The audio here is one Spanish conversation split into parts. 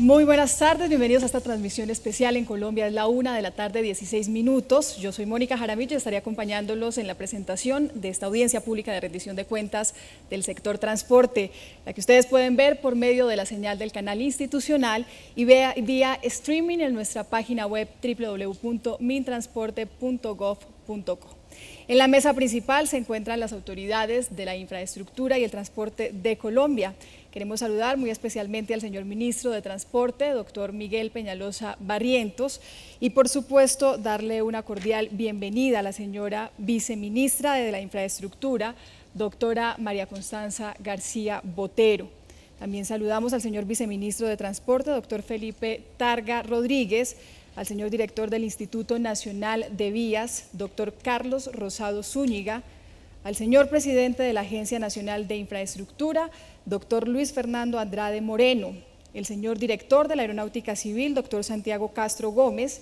Muy buenas tardes, bienvenidos a esta transmisión especial en Colombia. Es la una de la tarde, 16 minutos. Yo soy Mónica Jaramillo y estaré acompañándolos en la presentación de esta audiencia pública de rendición de cuentas del sector transporte, la que ustedes pueden ver por medio de la señal del canal institucional y vía streaming en nuestra página web www.mintransporte.gov.co. En la mesa principal se encuentran las autoridades de la infraestructura y el transporte de Colombia. Queremos saludar muy especialmente al señor ministro de Transporte, doctor Miguel Peñalosa Barrientos, y por supuesto darle una cordial bienvenida a la señora viceministra de la Infraestructura, doctora María Constanza García Botero. También saludamos al señor viceministro de Transporte, doctor Felipe Targa Rodríguez, al señor director del Instituto Nacional de Vías, doctor Carlos Rosado Zúñiga, al señor presidente de la Agencia Nacional de Infraestructura, doctor Luis Fernando Andrade Moreno, el señor director de la Aeronáutica Civil, doctor Santiago Castro Gómez,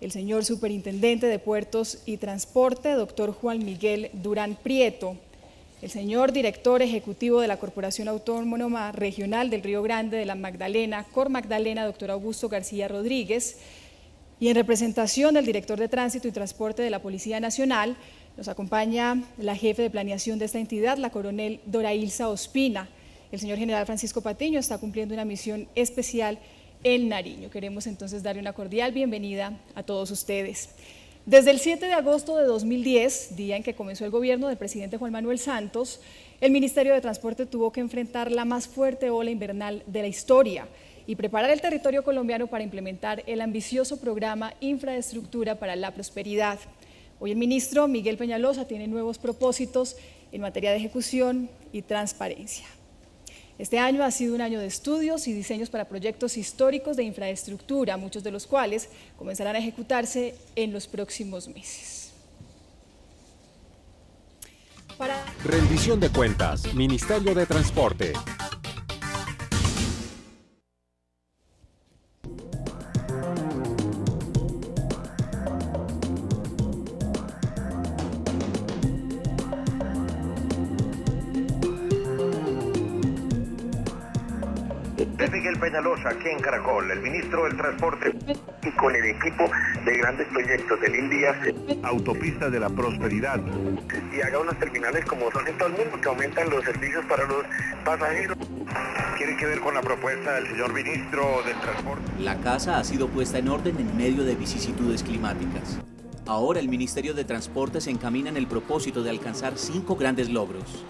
el señor superintendente de Puertos y Transporte, doctor Juan Miguel Durán Prieto, el señor director ejecutivo de la Corporación Autónoma Regional del Río Grande de la Magdalena, Cor Magdalena, doctor Augusto García Rodríguez, y en representación del director de Tránsito y Transporte de la Policía Nacional, nos acompaña la jefe de planeación de esta entidad, la coronel Dorailsa Ospina, el señor general Francisco Patiño está cumpliendo una misión especial en Nariño. Queremos entonces darle una cordial bienvenida a todos ustedes. Desde el 7 de agosto de 2010, día en que comenzó el gobierno del presidente Juan Manuel Santos, el Ministerio de Transporte tuvo que enfrentar la más fuerte ola invernal de la historia y preparar el territorio colombiano para implementar el ambicioso programa Infraestructura para la Prosperidad. Hoy el ministro Miguel Peñalosa tiene nuevos propósitos en materia de ejecución y transparencia. Este año ha sido un año de estudios y diseños para proyectos históricos de infraestructura, muchos de los cuales comenzarán a ejecutarse en los próximos meses. Rendición de cuentas, Ministerio de Transporte. Peñalosa, aquí en Caracol, el ministro del Transporte. Y con el equipo de grandes proyectos del India. Autopista de la Prosperidad. Y haga unas terminales como son en todo el mundo, que aumentan los servicios para los pasajeros. Tiene que ver con la propuesta del señor ministro del Transporte. La casa ha sido puesta en orden en medio de vicisitudes climáticas. Ahora el Ministerio de Transporte se encamina en el propósito de alcanzar cinco grandes logros.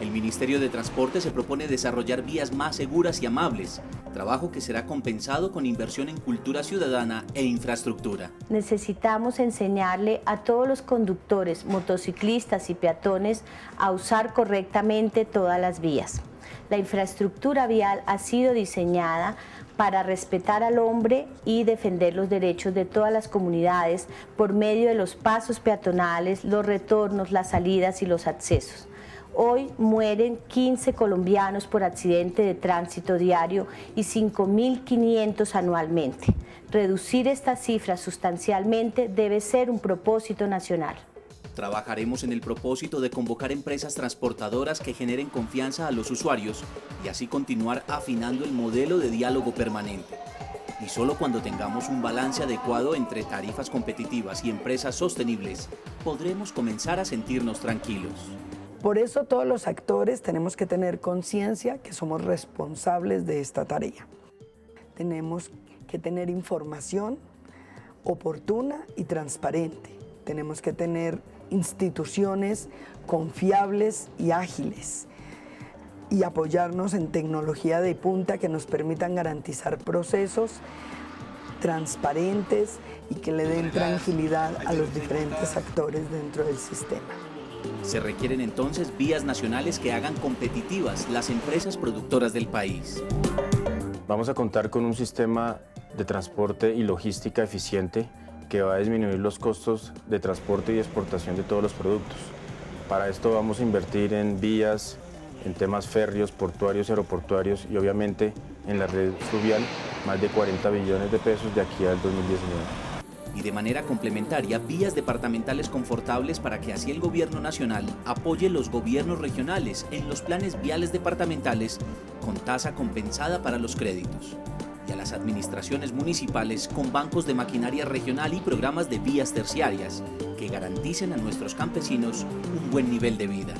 El Ministerio de Transporte se propone desarrollar vías más seguras y amables, trabajo que será compensado con inversión en cultura ciudadana e infraestructura. Necesitamos enseñarle a todos los conductores, motociclistas y peatones a usar correctamente todas las vías. La infraestructura vial ha sido diseñada para respetar al hombre y defender los derechos de todas las comunidades por medio de los pasos peatonales, los retornos, las salidas y los accesos. Hoy mueren 15 colombianos por accidente de tránsito diario y 5.500 anualmente. Reducir esta cifra sustancialmente debe ser un propósito nacional. Trabajaremos en el propósito de convocar empresas transportadoras que generen confianza a los usuarios y así continuar afinando el modelo de diálogo permanente. Y solo cuando tengamos un balance adecuado entre tarifas competitivas y empresas sostenibles, podremos comenzar a sentirnos tranquilos. Por eso todos los actores tenemos que tener conciencia que somos responsables de esta tarea. Tenemos que tener información oportuna y transparente. Tenemos que tener instituciones confiables y ágiles y apoyarnos en tecnología de punta que nos permitan garantizar procesos transparentes y que le den tranquilidad a los diferentes actores dentro del sistema. Se requieren entonces vías nacionales que hagan competitivas las empresas productoras del país. Vamos a contar con un sistema de transporte y logística eficiente que va a disminuir los costos de transporte y exportación de todos los productos. Para esto vamos a invertir en vías, en temas férreos, portuarios, aeroportuarios y obviamente en la red fluvial más de 40 billones de pesos de aquí al 2019 y de manera complementaria vías departamentales confortables para que así el gobierno nacional apoye los gobiernos regionales en los planes viales departamentales con tasa compensada para los créditos y a las administraciones municipales con bancos de maquinaria regional y programas de vías terciarias que garanticen a nuestros campesinos un buen nivel de vida.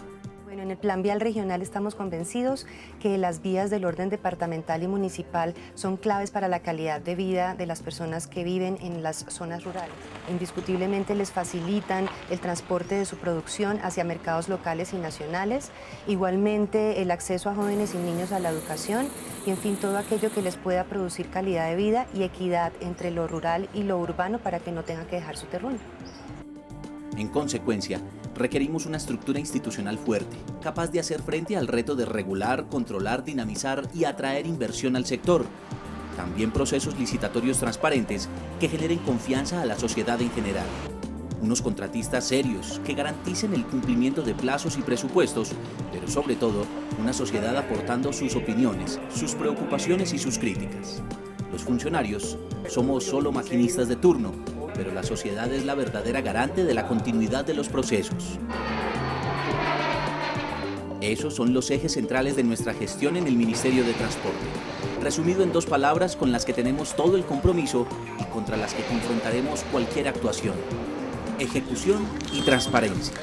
En el Plan Vial Regional estamos convencidos que las vías del orden departamental y municipal son claves para la calidad de vida de las personas que viven en las zonas rurales. Indiscutiblemente les facilitan el transporte de su producción hacia mercados locales y nacionales, igualmente el acceso a jóvenes y niños a la educación y en fin todo aquello que les pueda producir calidad de vida y equidad entre lo rural y lo urbano para que no tengan que dejar su terreno. En consecuencia, Requerimos una estructura institucional fuerte, capaz de hacer frente al reto de regular, controlar, dinamizar y atraer inversión al sector. También procesos licitatorios transparentes que generen confianza a la sociedad en general. Unos contratistas serios que garanticen el cumplimiento de plazos y presupuestos, pero sobre todo una sociedad aportando sus opiniones, sus preocupaciones y sus críticas. Los funcionarios somos solo maquinistas de turno pero la sociedad es la verdadera garante de la continuidad de los procesos. Esos son los ejes centrales de nuestra gestión en el Ministerio de Transporte, resumido en dos palabras con las que tenemos todo el compromiso y contra las que confrontaremos cualquier actuación, ejecución y transparencia.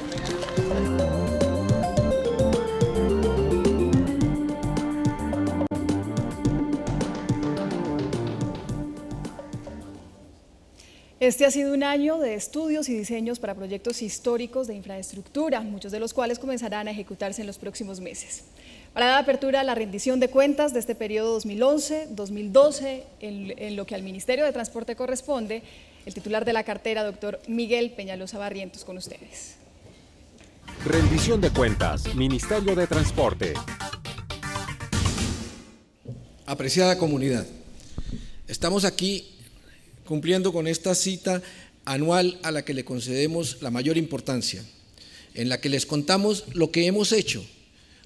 Este ha sido un año de estudios y diseños para proyectos históricos de infraestructura, muchos de los cuales comenzarán a ejecutarse en los próximos meses. Para dar apertura a la rendición de cuentas de este periodo 2011-2012, en, lo que al Ministerio de Transporte corresponde, el titular de la cartera, doctor Miguel Peñalosa Barrientos, con ustedes. Rendición de cuentas, Ministerio de Transporte. Apreciada comunidad, estamos aquí cumpliendo con esta cita anual a la que le concedemos la mayor importancia, en la que les contamos lo que hemos hecho,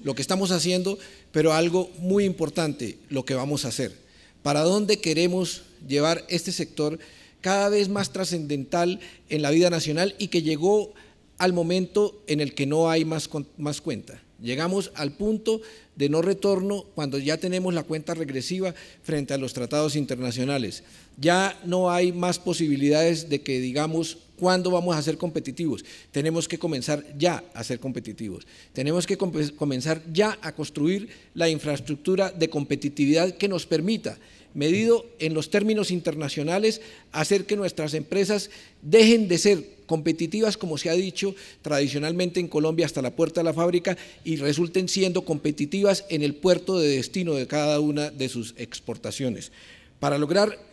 lo que estamos haciendo, pero algo muy importante, lo que vamos a hacer, para dónde queremos llevar este sector cada vez más trascendental en la vida nacional y que llegó al momento en el que no hay más, más cuenta. Llegamos al punto de no retorno cuando ya tenemos la cuenta regresiva frente a los tratados internacionales. Ya no hay más posibilidades de que digamos cuándo vamos a ser competitivos. Tenemos que comenzar ya a ser competitivos. Tenemos que comenzar ya a construir la infraestructura de competitividad que nos permita, medido en los términos internacionales, hacer que nuestras empresas dejen de ser competitivas como se ha dicho tradicionalmente en Colombia hasta la puerta de la fábrica y resulten siendo competitivas en el puerto de destino de cada una de sus exportaciones. Para lograr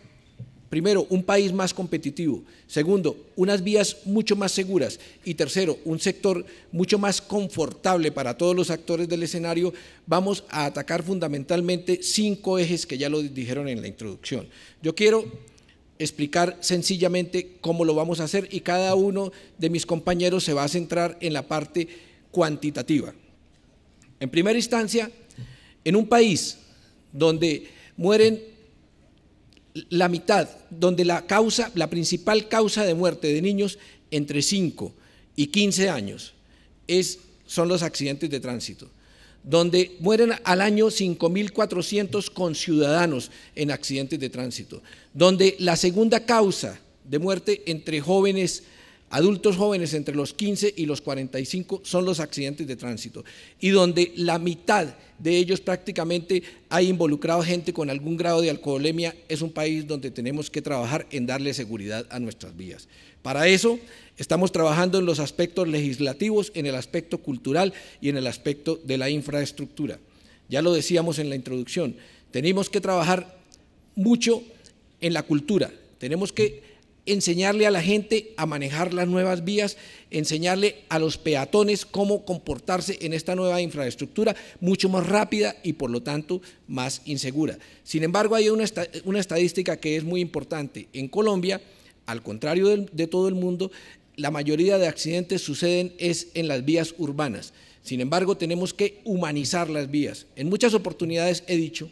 Primero, un país más competitivo. Segundo, unas vías mucho más seguras. Y tercero, un sector mucho más confortable para todos los actores del escenario. Vamos a atacar fundamentalmente cinco ejes que ya lo dijeron en la introducción. Yo quiero explicar sencillamente cómo lo vamos a hacer y cada uno de mis compañeros se va a centrar en la parte cuantitativa. En primera instancia, en un país donde mueren la mitad, donde la causa, la principal causa de muerte de niños entre 5 y 15 años son los accidentes de tránsito donde mueren al año 5.400 conciudadanos en accidentes de tránsito, donde la segunda causa de muerte entre jóvenes adultos jóvenes entre los 15 y los 45 son los accidentes de tránsito y donde la mitad de ellos prácticamente ha involucrado gente con algún grado de alcoholemia, es un país donde tenemos que trabajar en darle seguridad a nuestras vías. Para eso estamos trabajando en los aspectos legislativos, en el aspecto cultural y en el aspecto de la infraestructura. Ya lo decíamos en la introducción, tenemos que trabajar mucho en la cultura, tenemos que enseñarle a la gente a manejar las nuevas vías, enseñarle a los peatones cómo comportarse en esta nueva infraestructura mucho más rápida y por lo tanto más insegura. Sin embargo, hay una, estadística que es muy importante. En Colombia, al contrario de, todo el mundo, la mayoría de accidentes suceden es en las vías urbanas. Sin embargo, tenemos que humanizar las vías. En muchas oportunidades he dicho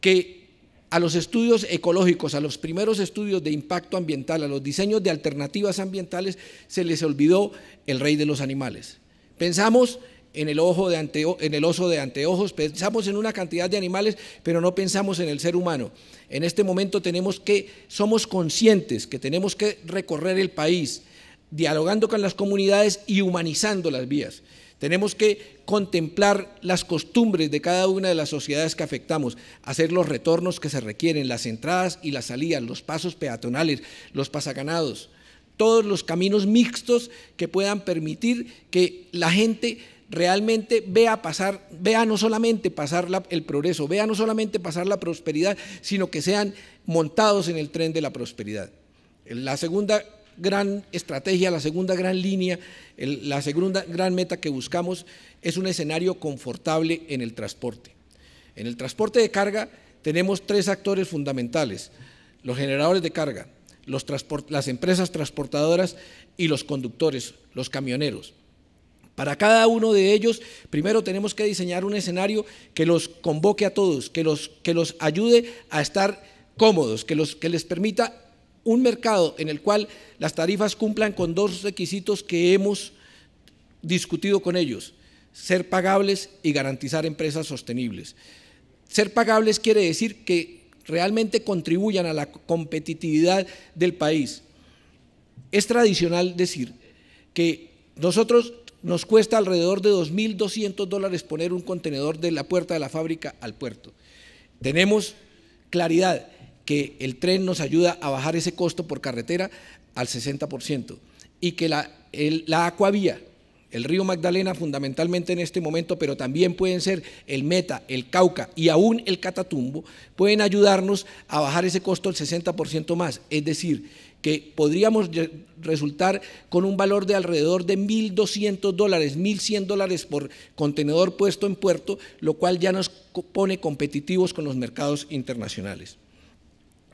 que a los estudios ecológicos, a los primeros estudios de impacto ambiental, a los diseños de alternativas ambientales, se les olvidó el rey de los animales. Pensamos en el, ojo de en el oso de anteojos, pensamos en una cantidad de animales, pero no pensamos en el ser humano. En este momento tenemos que, somos conscientes que tenemos que recorrer el país, dialogando con las comunidades y humanizando las vías. Tenemos que contemplar las costumbres de cada una de las sociedades que afectamos, hacer los retornos que se requieren, las entradas y las salidas, los pasos peatonales, los pasaganados, todos los caminos mixtos que puedan permitir que la gente realmente vea pasar, vea no solamente pasar el progreso, vea no solamente pasar la prosperidad, sino que sean montados en el tren de la prosperidad. La segunda gran estrategia, la segunda gran línea, la segunda gran meta que buscamos es un escenario confortable en el transporte. En el transporte de carga tenemos tres actores fundamentales, los generadores de carga, los las empresas transportadoras y los conductores, los camioneros. Para cada uno de ellos, primero tenemos que diseñar un escenario que los convoque a todos, que los, que los ayude a estar cómodos, que, los, que les permita un mercado en el cual las tarifas cumplan con dos requisitos que hemos discutido con ellos, ser pagables y garantizar empresas sostenibles. Ser pagables quiere decir que realmente contribuyan a la competitividad del país. Es tradicional decir que nosotros nos cuesta alrededor de 2.200 dólares poner un contenedor de la puerta de la fábrica al puerto. Tenemos claridad que el tren nos ayuda a bajar ese costo por carretera al 60% y que la, acuavía, el río Magdalena fundamentalmente en este momento, pero también pueden ser el Meta, el Cauca y aún el Catatumbo, pueden ayudarnos a bajar ese costo al 60% más. Es decir, que podríamos resultar con un valor de alrededor de 1.200 dólares, 1.100 dólares por contenedor puesto en puerto, lo cual ya nos pone competitivos con los mercados internacionales.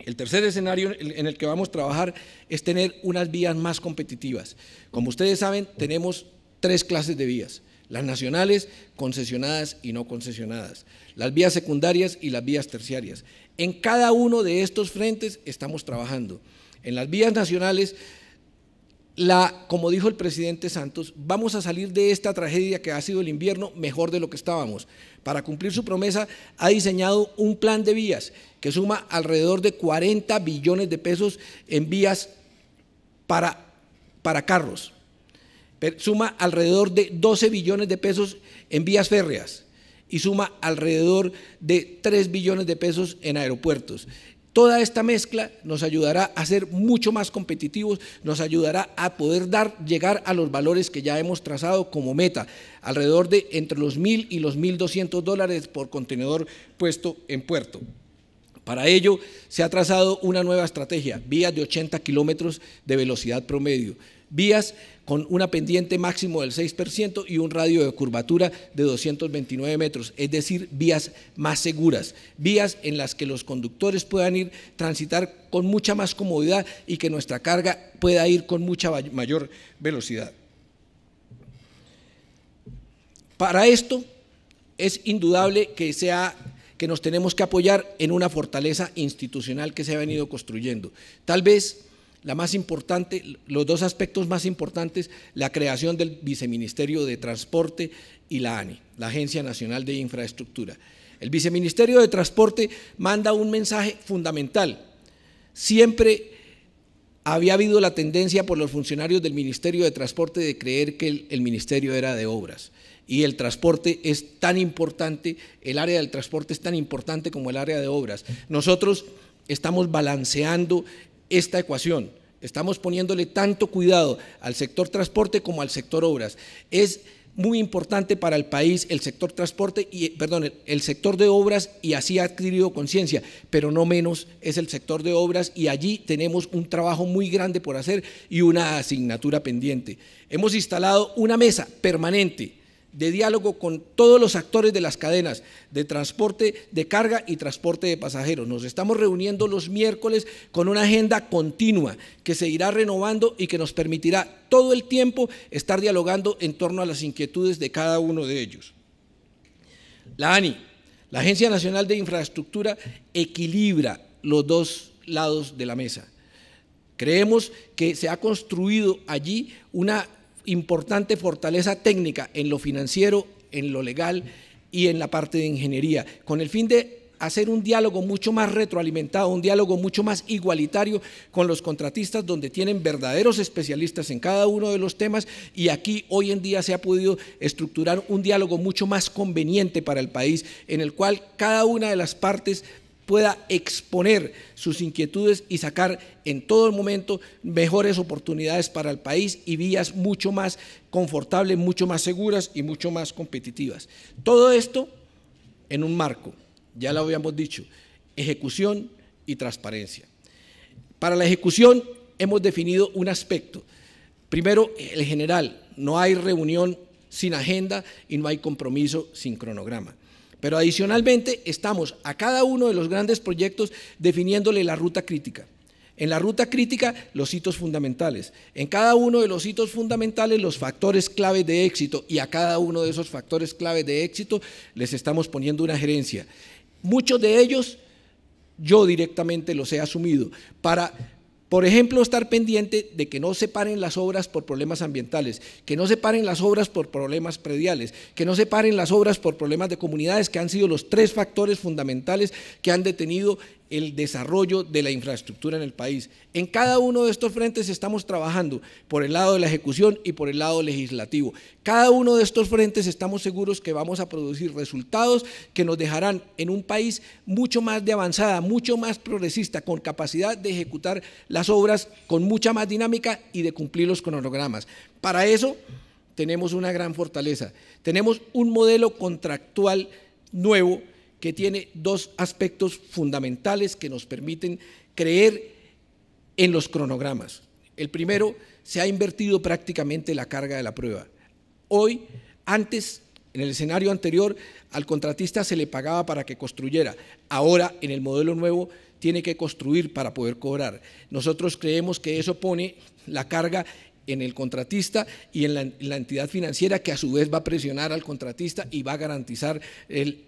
El tercer escenario en el que vamos a trabajar es tener unas vías más competitivas. Como ustedes saben, tenemos tres clases de vías. Las nacionales, concesionadas y no concesionadas. Las vías secundarias y las vías terciarias. En cada uno de estos frentes estamos trabajando. En las vías nacionales la, como dijo el presidente Santos, vamos a salir de esta tragedia que ha sido el invierno mejor de lo que estábamos. Para cumplir su promesa, ha diseñado un plan de vías que suma alrededor de 40 billones de pesos en vías para, para carros. Suma alrededor de 12 billones de pesos en vías férreas y suma alrededor de 3 billones de pesos en aeropuertos. Toda esta mezcla nos ayudará a ser mucho más competitivos, nos ayudará a poder dar, llegar a los valores que ya hemos trazado como meta, alrededor de entre los 1.000 y los 1.200 dólares por contenedor puesto en puerto. Para ello se ha trazado una nueva estrategia, vías de 80 kilómetros de velocidad promedio vías con una pendiente máximo del 6% y un radio de curvatura de 229 metros, es decir, vías más seguras, vías en las que los conductores puedan ir transitar con mucha más comodidad y que nuestra carga pueda ir con mucha mayor velocidad. Para esto es indudable que sea que nos tenemos que apoyar en una fortaleza institucional que se ha venido construyendo. Tal vez la más importante, los dos aspectos más importantes, la creación del Viceministerio de Transporte y la ANI, la Agencia Nacional de Infraestructura. El Viceministerio de Transporte manda un mensaje fundamental. Siempre había habido la tendencia por los funcionarios del Ministerio de Transporte de creer que el, el Ministerio era de obras y el transporte es tan importante, el área del transporte es tan importante como el área de obras. Nosotros estamos balanceando esta ecuación. Estamos poniéndole tanto cuidado al sector transporte como al sector obras. Es muy importante para el país el sector transporte y perdón, el sector de obras y así ha adquirido conciencia, pero no menos es el sector de obras y allí tenemos un trabajo muy grande por hacer y una asignatura pendiente. Hemos instalado una mesa permanente de diálogo con todos los actores de las cadenas de transporte de carga y transporte de pasajeros. Nos estamos reuniendo los miércoles con una agenda continua que se irá renovando y que nos permitirá todo el tiempo estar dialogando en torno a las inquietudes de cada uno de ellos. La ANI, la Agencia Nacional de Infraestructura, equilibra los dos lados de la mesa. Creemos que se ha construido allí una importante fortaleza técnica en lo financiero, en lo legal y en la parte de ingeniería, con el fin de hacer un diálogo mucho más retroalimentado, un diálogo mucho más igualitario con los contratistas, donde tienen verdaderos especialistas en cada uno de los temas y aquí hoy en día se ha podido estructurar un diálogo mucho más conveniente para el país, en el cual cada una de las partes pueda exponer sus inquietudes y sacar en todo momento mejores oportunidades para el país y vías mucho más confortables, mucho más seguras y mucho más competitivas. Todo esto en un marco, ya lo habíamos dicho, ejecución y transparencia. Para la ejecución hemos definido un aspecto. Primero, el general, no hay reunión sin agenda y no hay compromiso sin cronograma. Pero adicionalmente estamos a cada uno de los grandes proyectos definiéndole la ruta crítica. En la ruta crítica, los hitos fundamentales. En cada uno de los hitos fundamentales, los factores clave de éxito. Y a cada uno de esos factores clave de éxito les estamos poniendo una gerencia. Muchos de ellos yo directamente los he asumido para por ejemplo, estar pendiente de que no se paren las obras por problemas ambientales, que no se paren las obras por problemas prediales, que no se paren las obras por problemas de comunidades, que han sido los tres factores fundamentales que han detenido el desarrollo de la infraestructura en el país. En cada uno de estos frentes estamos trabajando por el lado de la ejecución y por el lado legislativo. Cada uno de estos frentes estamos seguros que vamos a producir resultados que nos dejarán en un país mucho más de avanzada, mucho más progresista, con capacidad de ejecutar las obras con mucha más dinámica y de cumplir los cronogramas. Para eso tenemos una gran fortaleza. Tenemos un modelo contractual nuevo que tiene dos aspectos fundamentales que nos permiten creer en los cronogramas. El primero, se ha invertido prácticamente la carga de la prueba. Hoy, antes, en el escenario anterior, al contratista se le pagaba para que construyera. Ahora, en el modelo nuevo, tiene que construir para poder cobrar. Nosotros creemos que eso pone la carga en el contratista y en la, entidad financiera que a su vez va a presionar al contratista y va a garantizar el,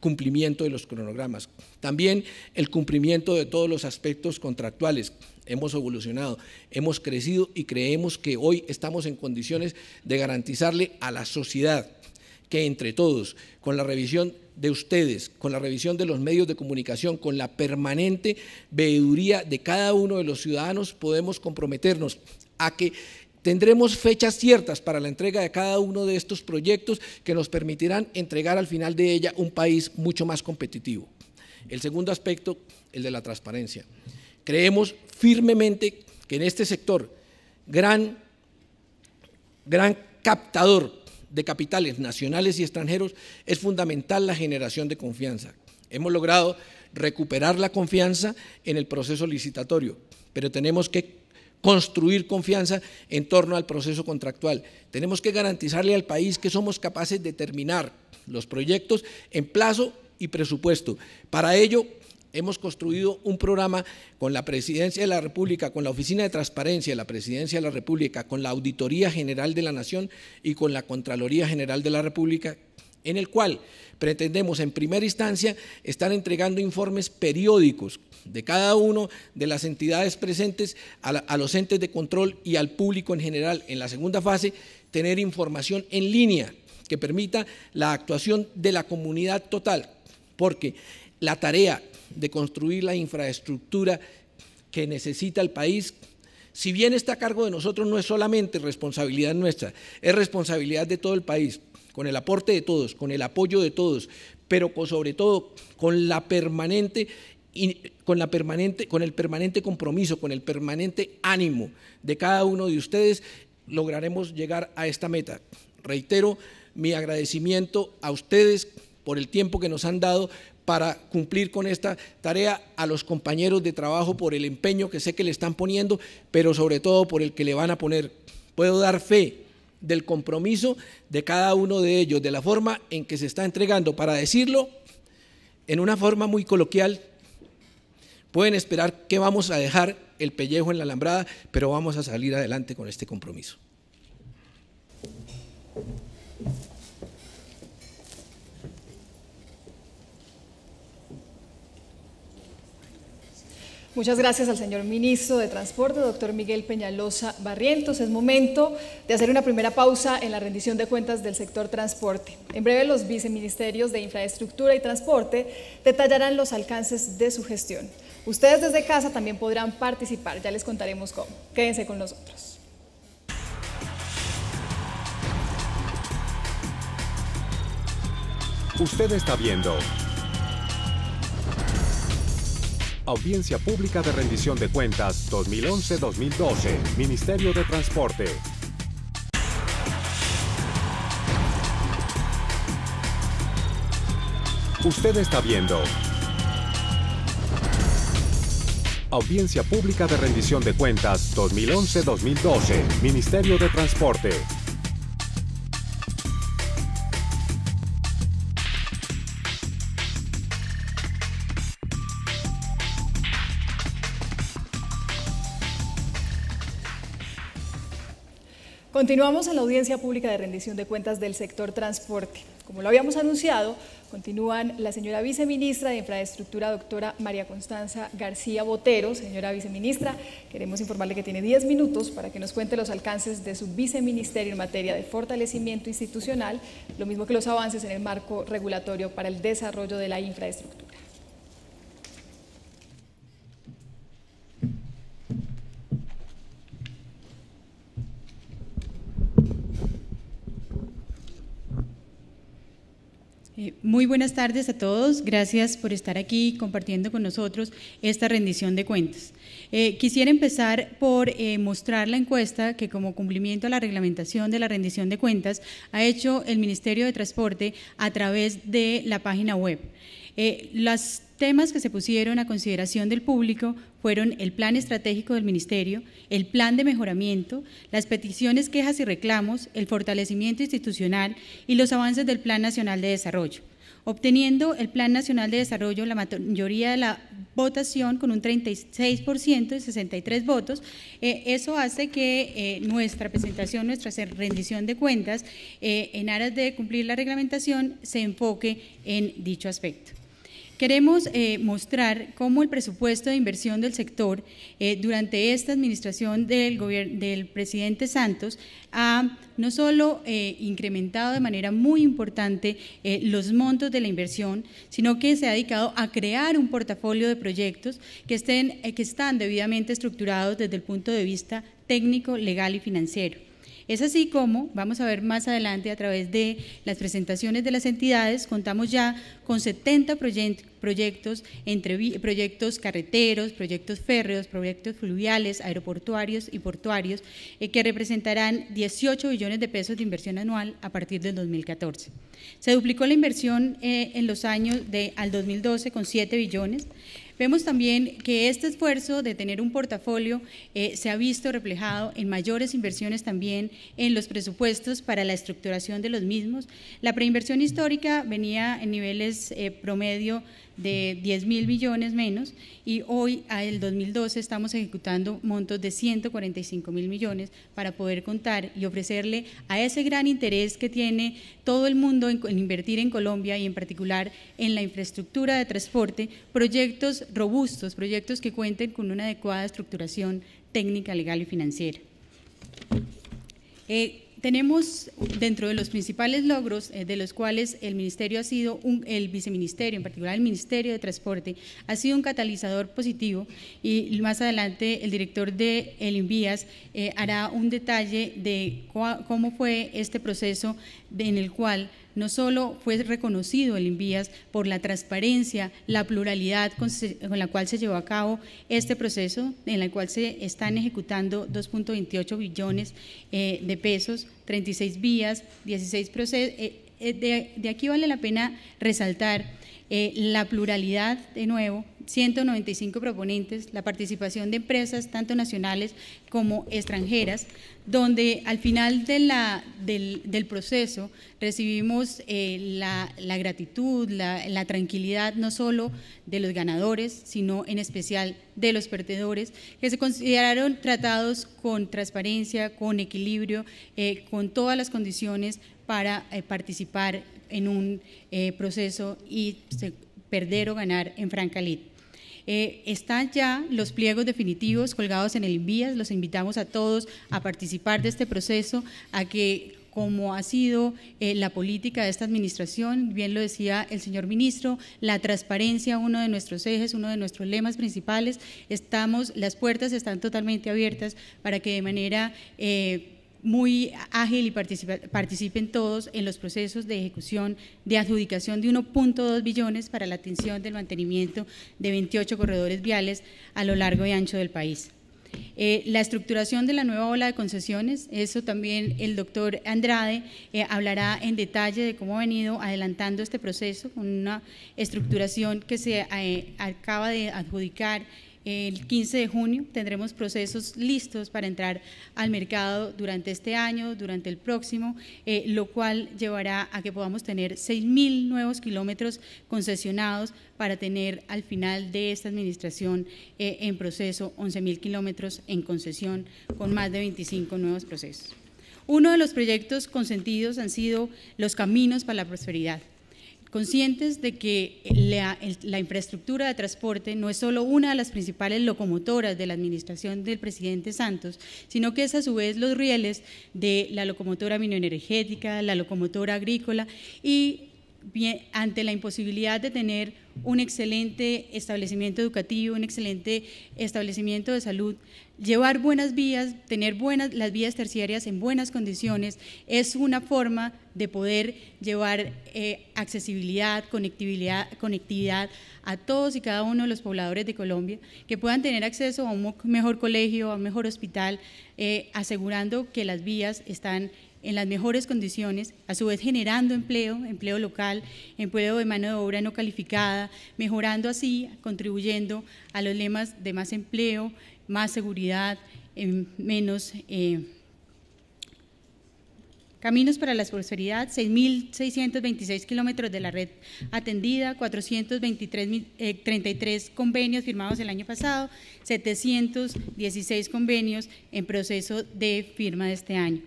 cumplimiento de los cronogramas. También el cumplimiento de todos los aspectos contractuales. Hemos evolucionado, hemos crecido y creemos que hoy estamos en condiciones de garantizarle a la sociedad que entre todos, con la revisión de ustedes, con la revisión de los medios de comunicación, con la permanente veeduría de cada uno de los ciudadanos, podemos comprometernos a que Tendremos fechas ciertas para la entrega de cada uno de estos proyectos que nos permitirán entregar al final de ella un país mucho más competitivo. El segundo aspecto, el de la transparencia. Creemos firmemente que en este sector, gran, gran captador de capitales nacionales y extranjeros, es fundamental la generación de confianza. Hemos logrado recuperar la confianza en el proceso licitatorio, pero tenemos que construir confianza en torno al proceso contractual. Tenemos que garantizarle al país que somos capaces de terminar los proyectos en plazo y presupuesto. Para ello, hemos construido un programa con la Presidencia de la República, con la Oficina de Transparencia de la Presidencia de la República, con la Auditoría General de la Nación y con la Contraloría General de la República, en el cual pretendemos en primera instancia estar entregando informes periódicos de cada uno de las entidades presentes, a, a, los entes de control y al público en general. En la segunda fase, tener información en línea que permita la actuación de la comunidad total, porque la tarea de construir la infraestructura que necesita el país, si bien está a cargo de nosotros, no es solamente responsabilidad nuestra, es responsabilidad de todo el país, con el aporte de todos, con el apoyo de todos, pero pues sobre todo con la permanente y con, la permanente, con el permanente compromiso, con el permanente ánimo de cada uno de ustedes, lograremos llegar a esta meta. Reitero mi agradecimiento a ustedes por el tiempo que nos han dado para cumplir con esta tarea, a los compañeros de trabajo por el empeño que sé que le están poniendo, pero sobre todo por el que le van a poner. Puedo dar fe del compromiso de cada uno de ellos, de la forma en que se está entregando, para decirlo en una forma muy coloquial, Pueden esperar que vamos a dejar el pellejo en la alambrada, pero vamos a salir adelante con este compromiso. Muchas gracias al señor ministro de Transporte, doctor Miguel Peñalosa Barrientos. Es momento de hacer una primera pausa en la rendición de cuentas del sector transporte. En breve los viceministerios de Infraestructura y Transporte detallarán los alcances de su gestión. Ustedes desde casa también podrán participar, ya les contaremos cómo. Quédense con nosotros. Usted está viendo Audiencia Pública de Rendición de Cuentas 2011-2012, Ministerio de Transporte. Usted está viendo Audiencia Pública de Rendición de Cuentas 2011-2012, Ministerio de Transporte. Continuamos en la audiencia pública de rendición de cuentas del sector transporte. Como lo habíamos anunciado, continúan la señora viceministra de Infraestructura, doctora María Constanza García Botero. Señora viceministra, queremos informarle que tiene 10 minutos para que nos cuente los alcances de su viceministerio en materia de fortalecimiento institucional, lo mismo que los avances en el marco regulatorio para el desarrollo de la infraestructura. Eh, muy buenas tardes a todos. Gracias por estar aquí compartiendo con nosotros esta rendición de cuentas. Eh, quisiera empezar por eh, mostrar la encuesta que como cumplimiento a la reglamentación de la rendición de cuentas ha hecho el Ministerio de Transporte a través de la página web. las Temas que se pusieron a consideración del público fueron el plan estratégico del Ministerio, el plan de mejoramiento, las peticiones, quejas y reclamos, el fortalecimiento institucional y los avances del Plan Nacional de Desarrollo obteniendo el Plan Nacional de Desarrollo la mayoría de la votación con un 36% y 63 votos. Eh, eso hace que eh, nuestra presentación, nuestra rendición de cuentas, eh, en aras de cumplir la reglamentación, se enfoque en dicho aspecto. Queremos eh, mostrar cómo el presupuesto de inversión del sector eh, durante esta administración del, presidente Santos ha no solo eh, incrementado de manera muy importante los montos de la inversión, sino que se ha dedicado a crear un portafolio de proyectos que, estén, que están debidamente estructurados desde el punto de vista técnico, legal y financiero. Es así como, vamos a ver más adelante a través de las presentaciones de las entidades, contamos ya con 70 proyectos, entre proyectos carreteros, proyectos férreos, proyectos fluviales, aeroportuarios y portuarios, eh, que representarán 18 billones de pesos de inversión anual a partir del 2014. Se duplicó la inversión eh, en los años de, al 2012 con 7 billones. Vemos también que este esfuerzo de tener un portafolio eh, se ha visto reflejado en mayores inversiones también en los presupuestos para la estructuración de los mismos. La preinversión histórica venía en niveles eh, promedio de 10 mil millones menos y hoy, el 2012, estamos ejecutando montos de 145 mil millones para poder contar y ofrecerle a ese gran interés que tiene todo el mundo en, invertir en Colombia y en particular en la infraestructura de transporte, proyectos robustos, proyectos que cuenten con una adecuada estructuración técnica, legal y financiera. Eh, tenemos dentro de los principales logros eh, de los cuales el ministerio ha sido el viceministerio, en particular el Ministerio de Transporte, ha sido un catalizador positivo y más adelante el director de el Invías eh, hará un detalle de cómo fue este proceso en el cual no solo fue reconocido el INVIAS por la transparencia, la pluralidad con, la cual se llevó a cabo este proceso, en el cual se están ejecutando 2.28 billones eh, de pesos, 36 vías, 16 procesos. Eh, eh, de aquí vale la pena resaltar eh, la pluralidad, de nuevo, 195 proponentes, la participación de empresas, tanto nacionales como extranjeras, donde al final del, proceso recibimos eh, la, gratitud, la, tranquilidad no solo de los ganadores, sino en especial de los perdedores, que se consideraron tratados con transparencia, con equilibrio, eh, con todas las condiciones para participar en un eh, proceso y perder o ganar en Francalit. Eh, están ya los pliegos definitivos colgados en el vías Los invitamos a todos a participar de este proceso, a que como ha sido eh, la política de esta administración, bien lo decía el señor ministro, la transparencia, uno de nuestros ejes, uno de nuestros lemas principales, estamos, las puertas están totalmente abiertas para que de manera eh, muy ágil y participen todos en los procesos de ejecución de adjudicación de 1.2 billones para la atención del mantenimiento de 28 corredores viales a lo largo y ancho del país. Eh, la estructuración de la nueva ola de concesiones, eso también el doctor Andrade eh, hablará en detalle de cómo ha venido adelantando este proceso con una estructuración que se eh, acaba de adjudicar el 15 de junio tendremos procesos listos para entrar al mercado durante este año, durante el próximo, eh, lo cual llevará a que podamos tener 6.000 nuevos kilómetros concesionados para tener al final de esta administración eh, en proceso 11.000 kilómetros en concesión con más de 25 nuevos procesos. Uno de los proyectos consentidos han sido los caminos para la prosperidad conscientes de que la, infraestructura de transporte no es solo una de las principales locomotoras de la administración del presidente Santos, sino que es a su vez los rieles de la locomotora minoenergética, la locomotora agrícola y ante la imposibilidad de tener un excelente establecimiento educativo, un excelente establecimiento de salud, llevar buenas vías, tener buenas las vías terciarias en buenas condiciones es una forma de poder llevar eh, accesibilidad, conectividad, conectividad a todos y cada uno de los pobladores de Colombia, que puedan tener acceso a un mejor colegio, a un mejor hospital, eh, asegurando que las vías están en las mejores condiciones, a su vez generando empleo, empleo local, empleo de mano de obra no calificada, mejorando así, contribuyendo a los lemas de más empleo, más seguridad, menos... Eh, caminos para la Prosperidad, 6.626 kilómetros de la red atendida, 433 eh, convenios firmados el año pasado, 716 convenios en proceso de firma de este año.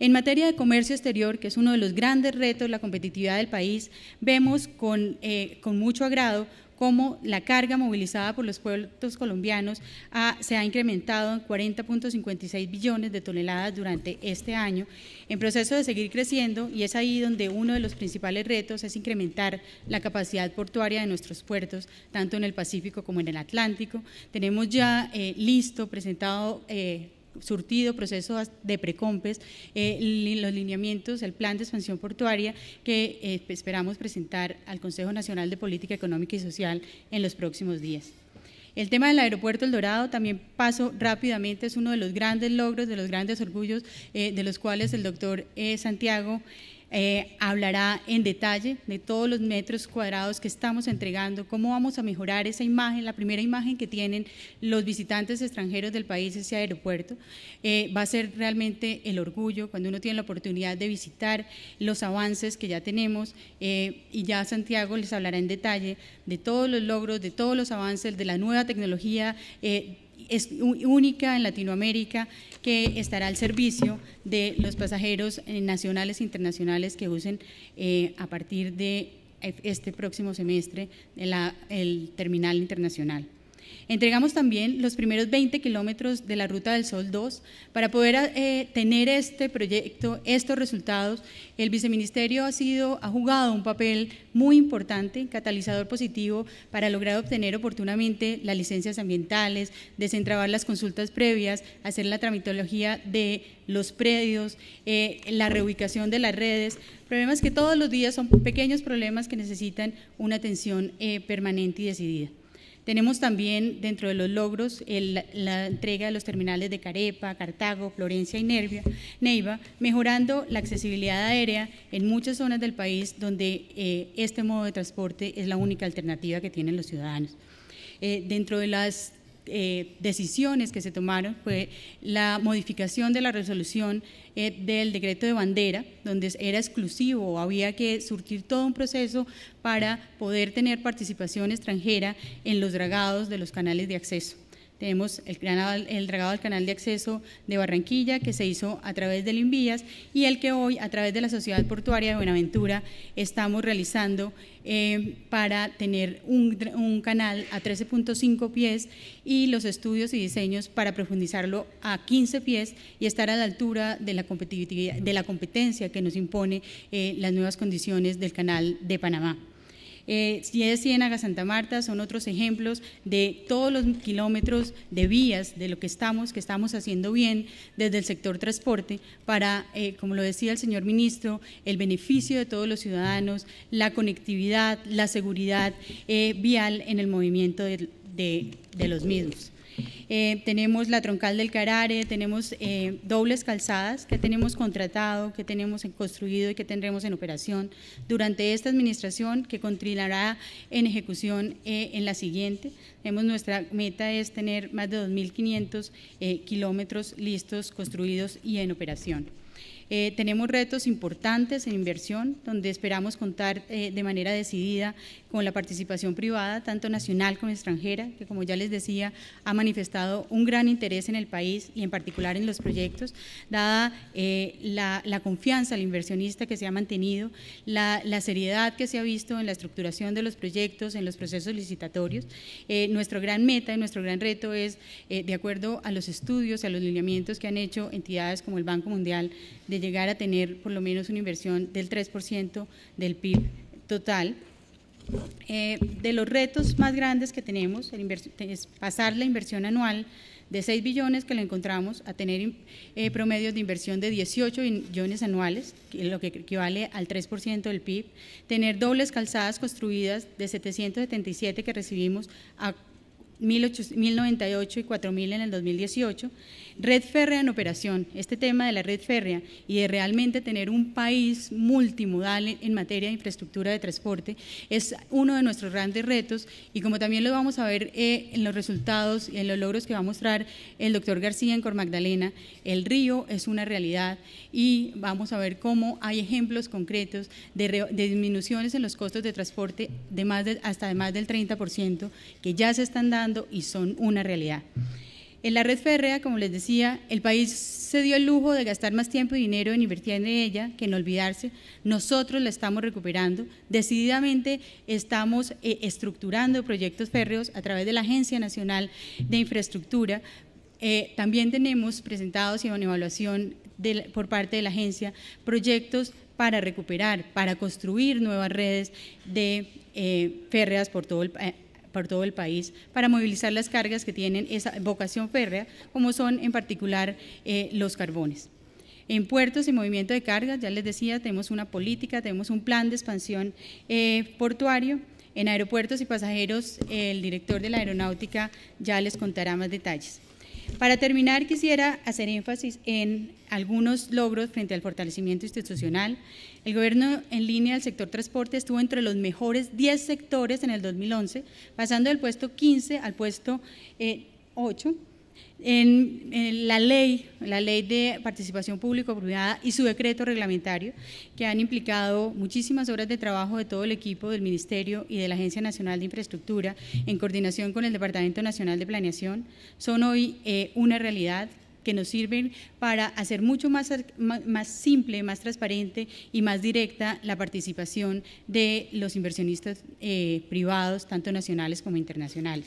En materia de comercio exterior, que es uno de los grandes retos de la competitividad del país, vemos con, eh, con mucho agrado cómo la carga movilizada por los puertos colombianos se ha incrementado en 40.56 billones de toneladas durante este año, en proceso de seguir creciendo y es ahí donde uno de los principales retos es incrementar la capacidad portuaria de nuestros puertos, tanto en el Pacífico como en el Atlántico. Tenemos ya eh, listo, presentado... Eh, surtido, procesos de precompes, eh, los lineamientos, el plan de expansión portuaria que eh, esperamos presentar al Consejo Nacional de Política Económica y Social en los próximos días. El tema del aeropuerto El Dorado también paso rápidamente, es uno de los grandes logros, de los grandes orgullos eh, de los cuales el doctor Santiago eh, hablará en detalle de todos los metros cuadrados que estamos entregando, cómo vamos a mejorar esa imagen, la primera imagen que tienen los visitantes extranjeros del país, ese aeropuerto. Eh, va a ser realmente el orgullo cuando uno tiene la oportunidad de visitar los avances que ya tenemos eh, y ya Santiago les hablará en detalle de todos los logros, de todos los avances, de la nueva tecnología es única en Latinoamérica que estará al servicio de los pasajeros eh, nacionales e internacionales que usen eh, a partir de e-, este próximo semestre el terminal internacional. Entregamos también los primeros 20 kilómetros de la Ruta del Sol 2. Para poder eh, tener este proyecto, estos resultados, el viceministerio ha, jugado un papel muy importante, catalizador positivo, para lograr obtener oportunamente las licencias ambientales, desentrabar las consultas previas, hacer la tramitología de los predios, eh, la reubicación de las redes, problemas que todos los días son pequeños problemas que necesitan una atención eh, permanente y decidida. Tenemos también dentro de los logros la entrega de los terminales de Carepa, Cartago, Florencia y Nervia, Neiva, mejorando la accesibilidad aérea en muchas zonas del país donde eh, este modo de transporte es la única alternativa que tienen los ciudadanos. Eh, dentro de las eh, decisiones que se tomaron fue la modificación de la resolución eh, del decreto de bandera, donde era exclusivo, había que surtir todo un proceso para poder tener participación extranjera en los dragados de los canales de acceso. Tenemos el, regado el al canal de acceso de Barranquilla, que se hizo a través del Invías, y el que hoy, a través de la Sociedad Portuaria de Buenaventura, estamos realizando eh, para tener un, canal a 13.5 pies y los estudios y diseños para profundizarlo a 15 pies y estar a la altura de la, competitividad, de la competencia que nos impone eh, las nuevas condiciones del canal de Panamá. Eh, es Ciénaga, Santa Marta son otros ejemplos de todos los kilómetros de vías de lo que estamos, que estamos haciendo bien desde el sector transporte para, eh, como lo decía el señor ministro, el beneficio de todos los ciudadanos, la conectividad, la seguridad eh, vial en el movimiento de los mismos. Eh, tenemos la troncal del Carare, tenemos eh, dobles calzadas que tenemos contratado, que tenemos en construido y que tendremos en operación durante esta administración que continuará en ejecución eh, en la siguiente. Tenemos nuestra meta es tener más de 2.500 kilómetros listos, construidos y en operación. tenemos retos importantes en inversión, donde esperamos contar de manera decidida con la participación privada, tanto nacional como extranjera, que como ya les decía, ha manifestado un gran interés en el país y en particular en los proyectos, dada eh, la, confianza al inversionista que se ha mantenido, la, seriedad que se ha visto en la estructuración de los proyectos, en los procesos licitatorios. Eh, nuestro gran meta y nuestro gran reto es, eh, de acuerdo a los estudios, y a los lineamientos que han hecho entidades como el Banco Mundial, de llegar a tener por lo menos una inversión del 3% del PIB total eh, de los retos más grandes que tenemos es pasar la inversión anual de 6 billones que lo encontramos a tener eh, promedios de inversión de 18 billones anuales, lo que equivale al 3% del PIB, tener dobles calzadas construidas de 777 que recibimos a 1.098 y 4.000 en el 2018 Red férrea en operación, este tema de la red férrea y de realmente tener un país multimodal en materia de infraestructura de transporte es uno de nuestros grandes retos y como también lo vamos a ver eh, en los resultados y en los logros que va a mostrar el doctor García en Magdalena, el río es una realidad y vamos a ver cómo hay ejemplos concretos de, disminuciones en los costos de transporte de más hasta de más del 30% que ya se están dando y son una realidad. En la red férrea, como les decía, el país se dio el lujo de gastar más tiempo y dinero en invertir en ella que en olvidarse. Nosotros la estamos recuperando. Decididamente estamos eh, estructurando proyectos férreos a través de la Agencia Nacional de Infraestructura. Eh, también tenemos presentados y en evaluación por parte de la agencia proyectos para recuperar, para construir nuevas redes de eh, férreas por todo el país por todo el país para movilizar las cargas que tienen esa vocación férrea, como son en particular eh, los carbones. En puertos y movimiento de cargas, ya les decía, tenemos una política, tenemos un plan de expansión eh, portuario. En aeropuertos y pasajeros, el director de la aeronáutica ya les contará más detalles. Para terminar, quisiera hacer énfasis en algunos logros frente al fortalecimiento institucional. El gobierno en línea del sector transporte estuvo entre los mejores 10 sectores en el 2011, pasando del puesto 15 al puesto 8. Eh, en, la ley, la ley de participación público-privada y su decreto reglamentario, que han implicado muchísimas horas de trabajo de todo el equipo del Ministerio y de la Agencia Nacional de Infraestructura, en coordinación con el Departamento Nacional de Planeación, son hoy eh, una realidad que nos sirven para hacer mucho más, más simple, más transparente y más directa la participación de los inversionistas eh, privados, tanto nacionales como internacionales.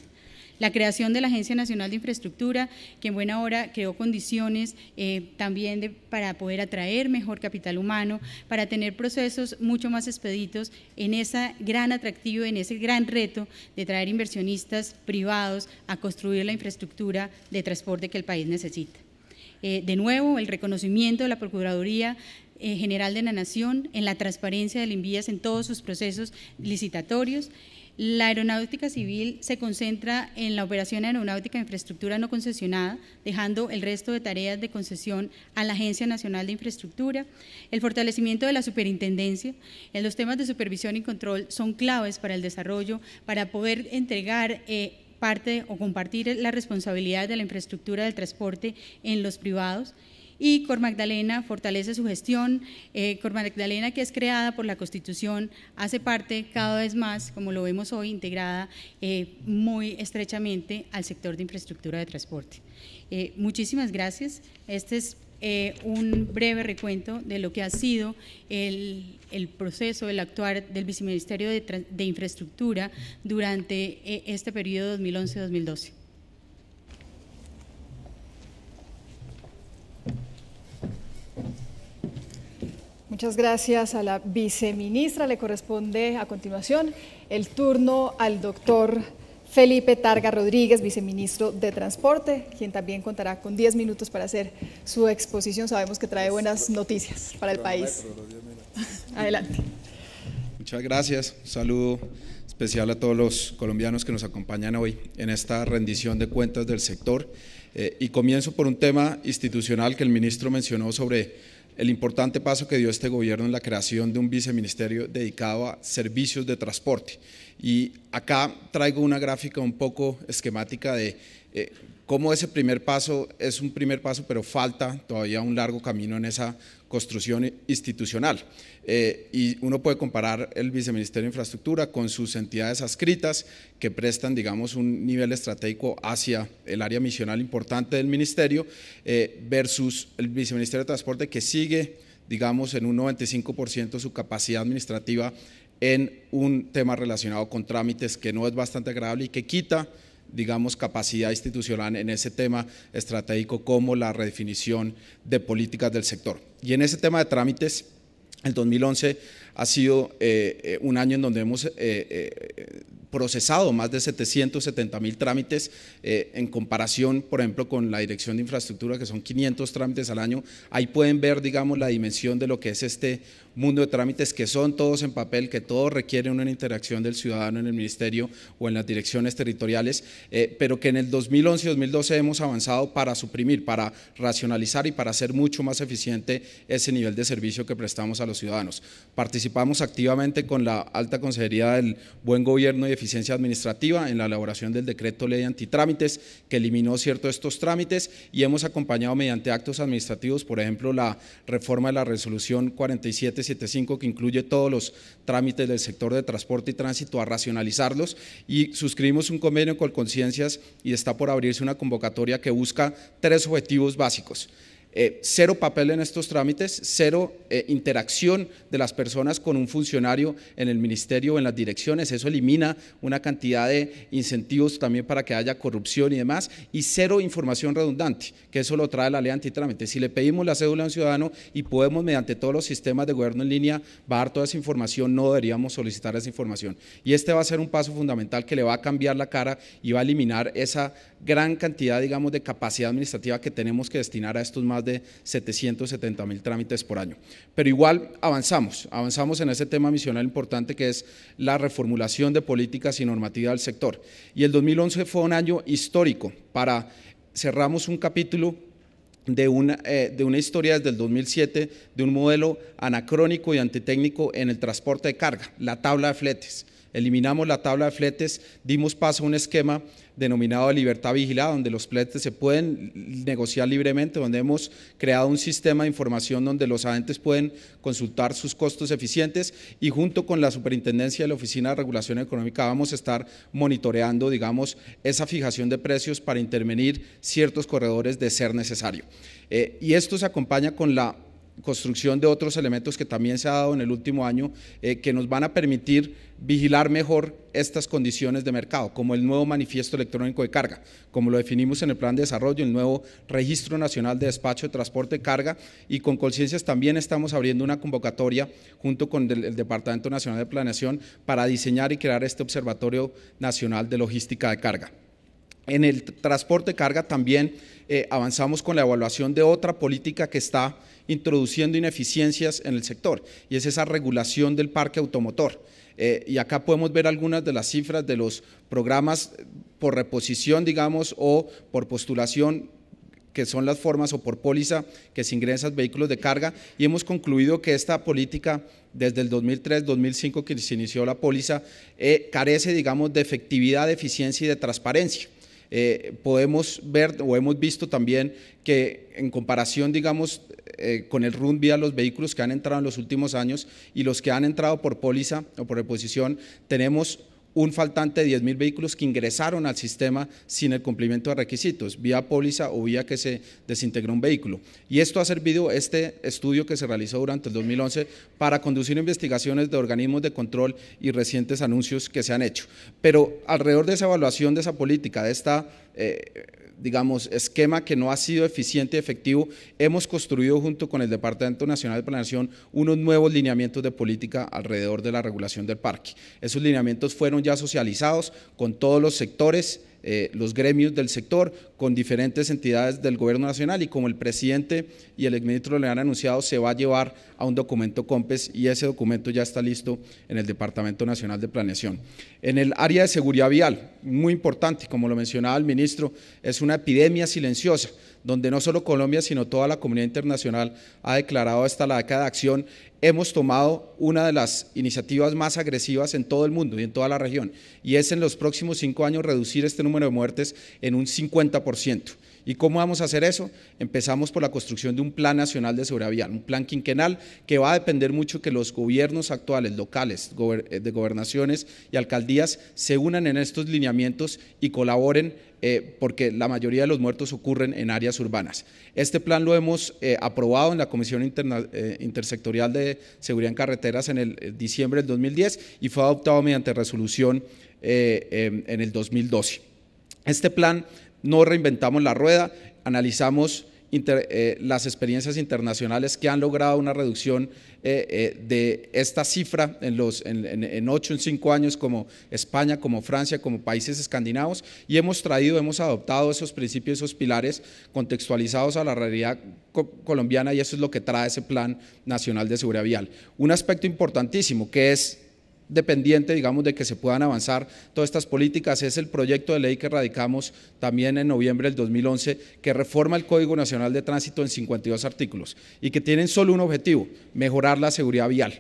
La creación de la Agencia Nacional de Infraestructura, que en buena hora creó condiciones eh, también para poder atraer mejor capital humano, para tener procesos mucho más expeditos en ese gran atractivo, en ese gran reto de traer inversionistas privados a construir la infraestructura de transporte que el país necesita. Eh, de nuevo, el reconocimiento de la Procuraduría eh, General de la Nación en la transparencia las Envías en todos sus procesos licitatorios la aeronáutica civil se concentra en la operación aeronáutica de infraestructura no concesionada, dejando el resto de tareas de concesión a la Agencia Nacional de Infraestructura. El fortalecimiento de la superintendencia en los temas de supervisión y control son claves para el desarrollo, para poder entregar eh, parte o compartir la responsabilidad de la infraestructura del transporte en los privados y Cor Magdalena fortalece su gestión. Eh, Cor Magdalena, que es creada por la Constitución, hace parte cada vez más, como lo vemos hoy, integrada eh, muy estrechamente al sector de infraestructura de transporte. Eh, muchísimas gracias. Este es eh, un breve recuento de lo que ha sido el, proceso, el actuar del Viceministerio de, Infraestructura durante este periodo 2011-2012. Muchas gracias a la viceministra. Le corresponde a continuación el turno al doctor Felipe Targa Rodríguez, viceministro de Transporte, quien también contará con 10 minutos para hacer su exposición. Sabemos que trae buenas noticias para el país. Adelante. Muchas gracias. Un saludo especial a todos los colombianos que nos acompañan hoy en esta rendición de cuentas del sector. Eh, y comienzo por un tema institucional que el ministro mencionó sobre el importante paso que dio este gobierno en la creación de un viceministerio dedicado a servicios de transporte. Y acá traigo una gráfica un poco esquemática de eh, como ese primer paso es un primer paso, pero falta todavía un largo camino en esa construcción institucional. Eh, y uno puede comparar el Viceministerio de Infraestructura con sus entidades adscritas que prestan, digamos, un nivel estratégico hacia el área misional importante del Ministerio eh, versus el Viceministerio de Transporte que sigue, digamos, en un 95% su capacidad administrativa en un tema relacionado con trámites que no es bastante agradable y que quita digamos, capacidad institucional en ese tema estratégico como la redefinición de políticas del sector. Y en ese tema de trámites, el 2011 ha sido eh, eh, un año en donde hemos eh, procesado más de 770 mil trámites en comparación, por ejemplo, con la Dirección de Infraestructura, que son 500 trámites al año. Ahí pueden ver, digamos, la dimensión de lo que es este mundo de trámites que son todos en papel, que todos requieren una interacción del ciudadano en el ministerio o en las direcciones territoriales, eh, pero que en el 2011-2012 y hemos avanzado para suprimir, para racionalizar y para hacer mucho más eficiente ese nivel de servicio que prestamos a los ciudadanos. Participamos activamente con la Alta Consejería del Buen Gobierno y Eficiencia Administrativa en la elaboración del decreto ley de antitrámites que eliminó ciertos estos trámites y hemos acompañado mediante actos administrativos, por ejemplo, la reforma de la resolución 47 7.5 que incluye todos los trámites del sector de transporte y tránsito a racionalizarlos y suscribimos un convenio con Conciencias y está por abrirse una convocatoria que busca tres objetivos básicos. Eh, cero papel en estos trámites, cero eh, interacción de las personas con un funcionario en el ministerio o en las direcciones. Eso elimina una cantidad de incentivos también para que haya corrupción y demás. Y cero información redundante, que eso lo trae la ley antitrámite. Si le pedimos la cédula a un ciudadano y podemos mediante todos los sistemas de gobierno en línea bajar toda esa información, no deberíamos solicitar esa información. Y este va a ser un paso fundamental que le va a cambiar la cara y va a eliminar esa gran cantidad, digamos, de capacidad administrativa que tenemos que destinar a estos más de 770 mil trámites por año. Pero igual avanzamos, avanzamos en ese tema misional importante que es la reformulación de políticas y normativa del sector. Y el 2011 fue un año histórico para cerramos un capítulo de una, eh, de una historia desde el 2007 de un modelo anacrónico y antitécnico en el transporte de carga, la tabla de fletes. Eliminamos la tabla de fletes, dimos paso a un esquema denominado Libertad Vigilada, donde los pletes se pueden negociar libremente, donde hemos creado un sistema de información donde los agentes pueden consultar sus costos eficientes y junto con la Superintendencia de la Oficina de Regulación Económica vamos a estar monitoreando, digamos, esa fijación de precios para intervenir ciertos corredores de ser necesario. Eh, y esto se acompaña con la construcción de otros elementos que también se ha dado en el último año, eh, que nos van a permitir vigilar mejor estas condiciones de mercado, como el nuevo manifiesto electrónico de carga, como lo definimos en el plan de desarrollo, el nuevo registro nacional de despacho de transporte de carga y con Conciencias también estamos abriendo una convocatoria junto con el, Departamento Nacional de Planeación para diseñar y crear este Observatorio Nacional de Logística de Carga. En el transporte de carga también eh, avanzamos con la evaluación de otra política que está introduciendo ineficiencias en el sector y es esa regulación del parque automotor. Eh, y acá podemos ver algunas de las cifras de los programas eh, por reposición, digamos, o por postulación que son las formas o por póliza que se ingresan vehículos de carga y hemos concluido que esta política desde el 2003-2005 que se inició la póliza eh, carece digamos de efectividad, de eficiencia y de transparencia. Eh, podemos ver o hemos visto también que en comparación, digamos, eh, con el RUN vía los vehículos que han entrado en los últimos años y los que han entrado por póliza o por reposición, tenemos un faltante de 10.000 vehículos que ingresaron al sistema sin el cumplimiento de requisitos, vía póliza o vía que se desintegró un vehículo. Y esto ha servido, este estudio que se realizó durante el 2011, para conducir investigaciones de organismos de control y recientes anuncios que se han hecho. Pero alrededor de esa evaluación de esa política, de esta... Eh, digamos, esquema que no ha sido eficiente y efectivo, hemos construido junto con el Departamento Nacional de Planación unos nuevos lineamientos de política alrededor de la regulación del parque. Esos lineamientos fueron ya socializados con todos los sectores, eh, los gremios del sector con diferentes entidades del gobierno nacional y como el presidente y el exministro le han anunciado, se va a llevar a un documento COMPES y ese documento ya está listo en el Departamento Nacional de Planeación. En el área de seguridad vial, muy importante, como lo mencionaba el ministro, es una epidemia silenciosa donde no solo Colombia, sino toda la comunidad internacional ha declarado hasta la década de acción, hemos tomado una de las iniciativas más agresivas en todo el mundo y en toda la región, y es en los próximos cinco años reducir este número de muertes en un 50%. ¿Y cómo vamos a hacer eso? Empezamos por la construcción de un Plan Nacional de Seguridad Vial, un plan quinquenal que va a depender mucho que los gobiernos actuales, locales, eh, de gobernaciones y alcaldías se unan en estos lineamientos y colaboren eh, porque la mayoría de los muertos ocurren en áreas urbanas. Este plan lo hemos eh, aprobado en la Comisión Intersectorial de Seguridad en Carreteras en el diciembre del 2010 y fue adoptado mediante resolución em, en el 2012. Este plan no reinventamos la rueda, analizamos eh, las experiencias internacionales que han logrado una reducción eh, eh, de esta cifra en, ocho, en, cinco años, como España, como Francia, como países escandinavos, y hemos traído, hemos adoptado esos principios, esos pilares contextualizados a la realidad colombiana, y eso es lo que trae ese Plan Nacional de Seguridad Vial. Un aspecto importantísimo que es dependiente, digamos, de que se puedan avanzar todas estas políticas es el proyecto de ley que radicamos también en noviembre del 2011, que reforma el Código Nacional de Tránsito en 52 artículos y que tienen solo un objetivo, mejorar la seguridad vial.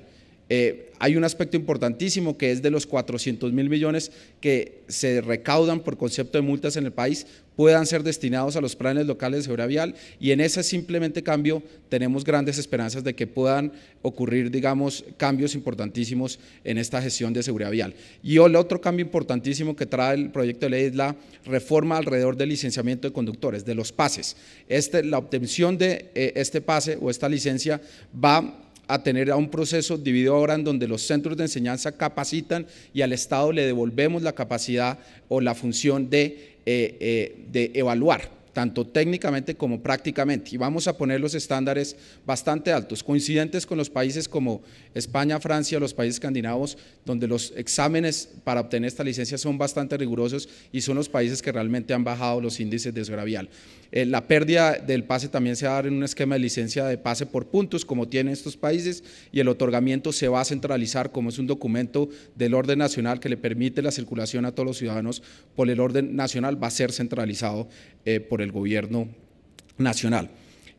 Eh, hay un aspecto importantísimo que es de los 400 mil millones que se recaudan por concepto de multas en el país, puedan ser destinados a los planes locales de seguridad vial y en ese simplemente cambio tenemos grandes esperanzas de que puedan ocurrir, digamos, cambios importantísimos en esta gestión de seguridad vial. Y el otro cambio importantísimo que trae el proyecto de ley es la reforma alrededor del licenciamiento de conductores, de los pases. Este, la obtención de eh, este pase o esta licencia va a tener a un proceso dividido ahora en donde los centros de enseñanza capacitan y al Estado le devolvemos la capacidad o la función de, eh, eh, de evaluar tanto técnicamente como prácticamente, y vamos a poner los estándares bastante altos, coincidentes con los países como España, Francia, los países escandinavos, donde los exámenes para obtener esta licencia son bastante rigurosos y son los países que realmente han bajado los índices de esgravial. Eh, la pérdida del pase también se va a dar en un esquema de licencia de pase por puntos, como tienen estos países, y el otorgamiento se va a centralizar como es un documento del orden nacional que le permite la circulación a todos los ciudadanos por el orden nacional, va a ser centralizado eh, por el gobierno nacional.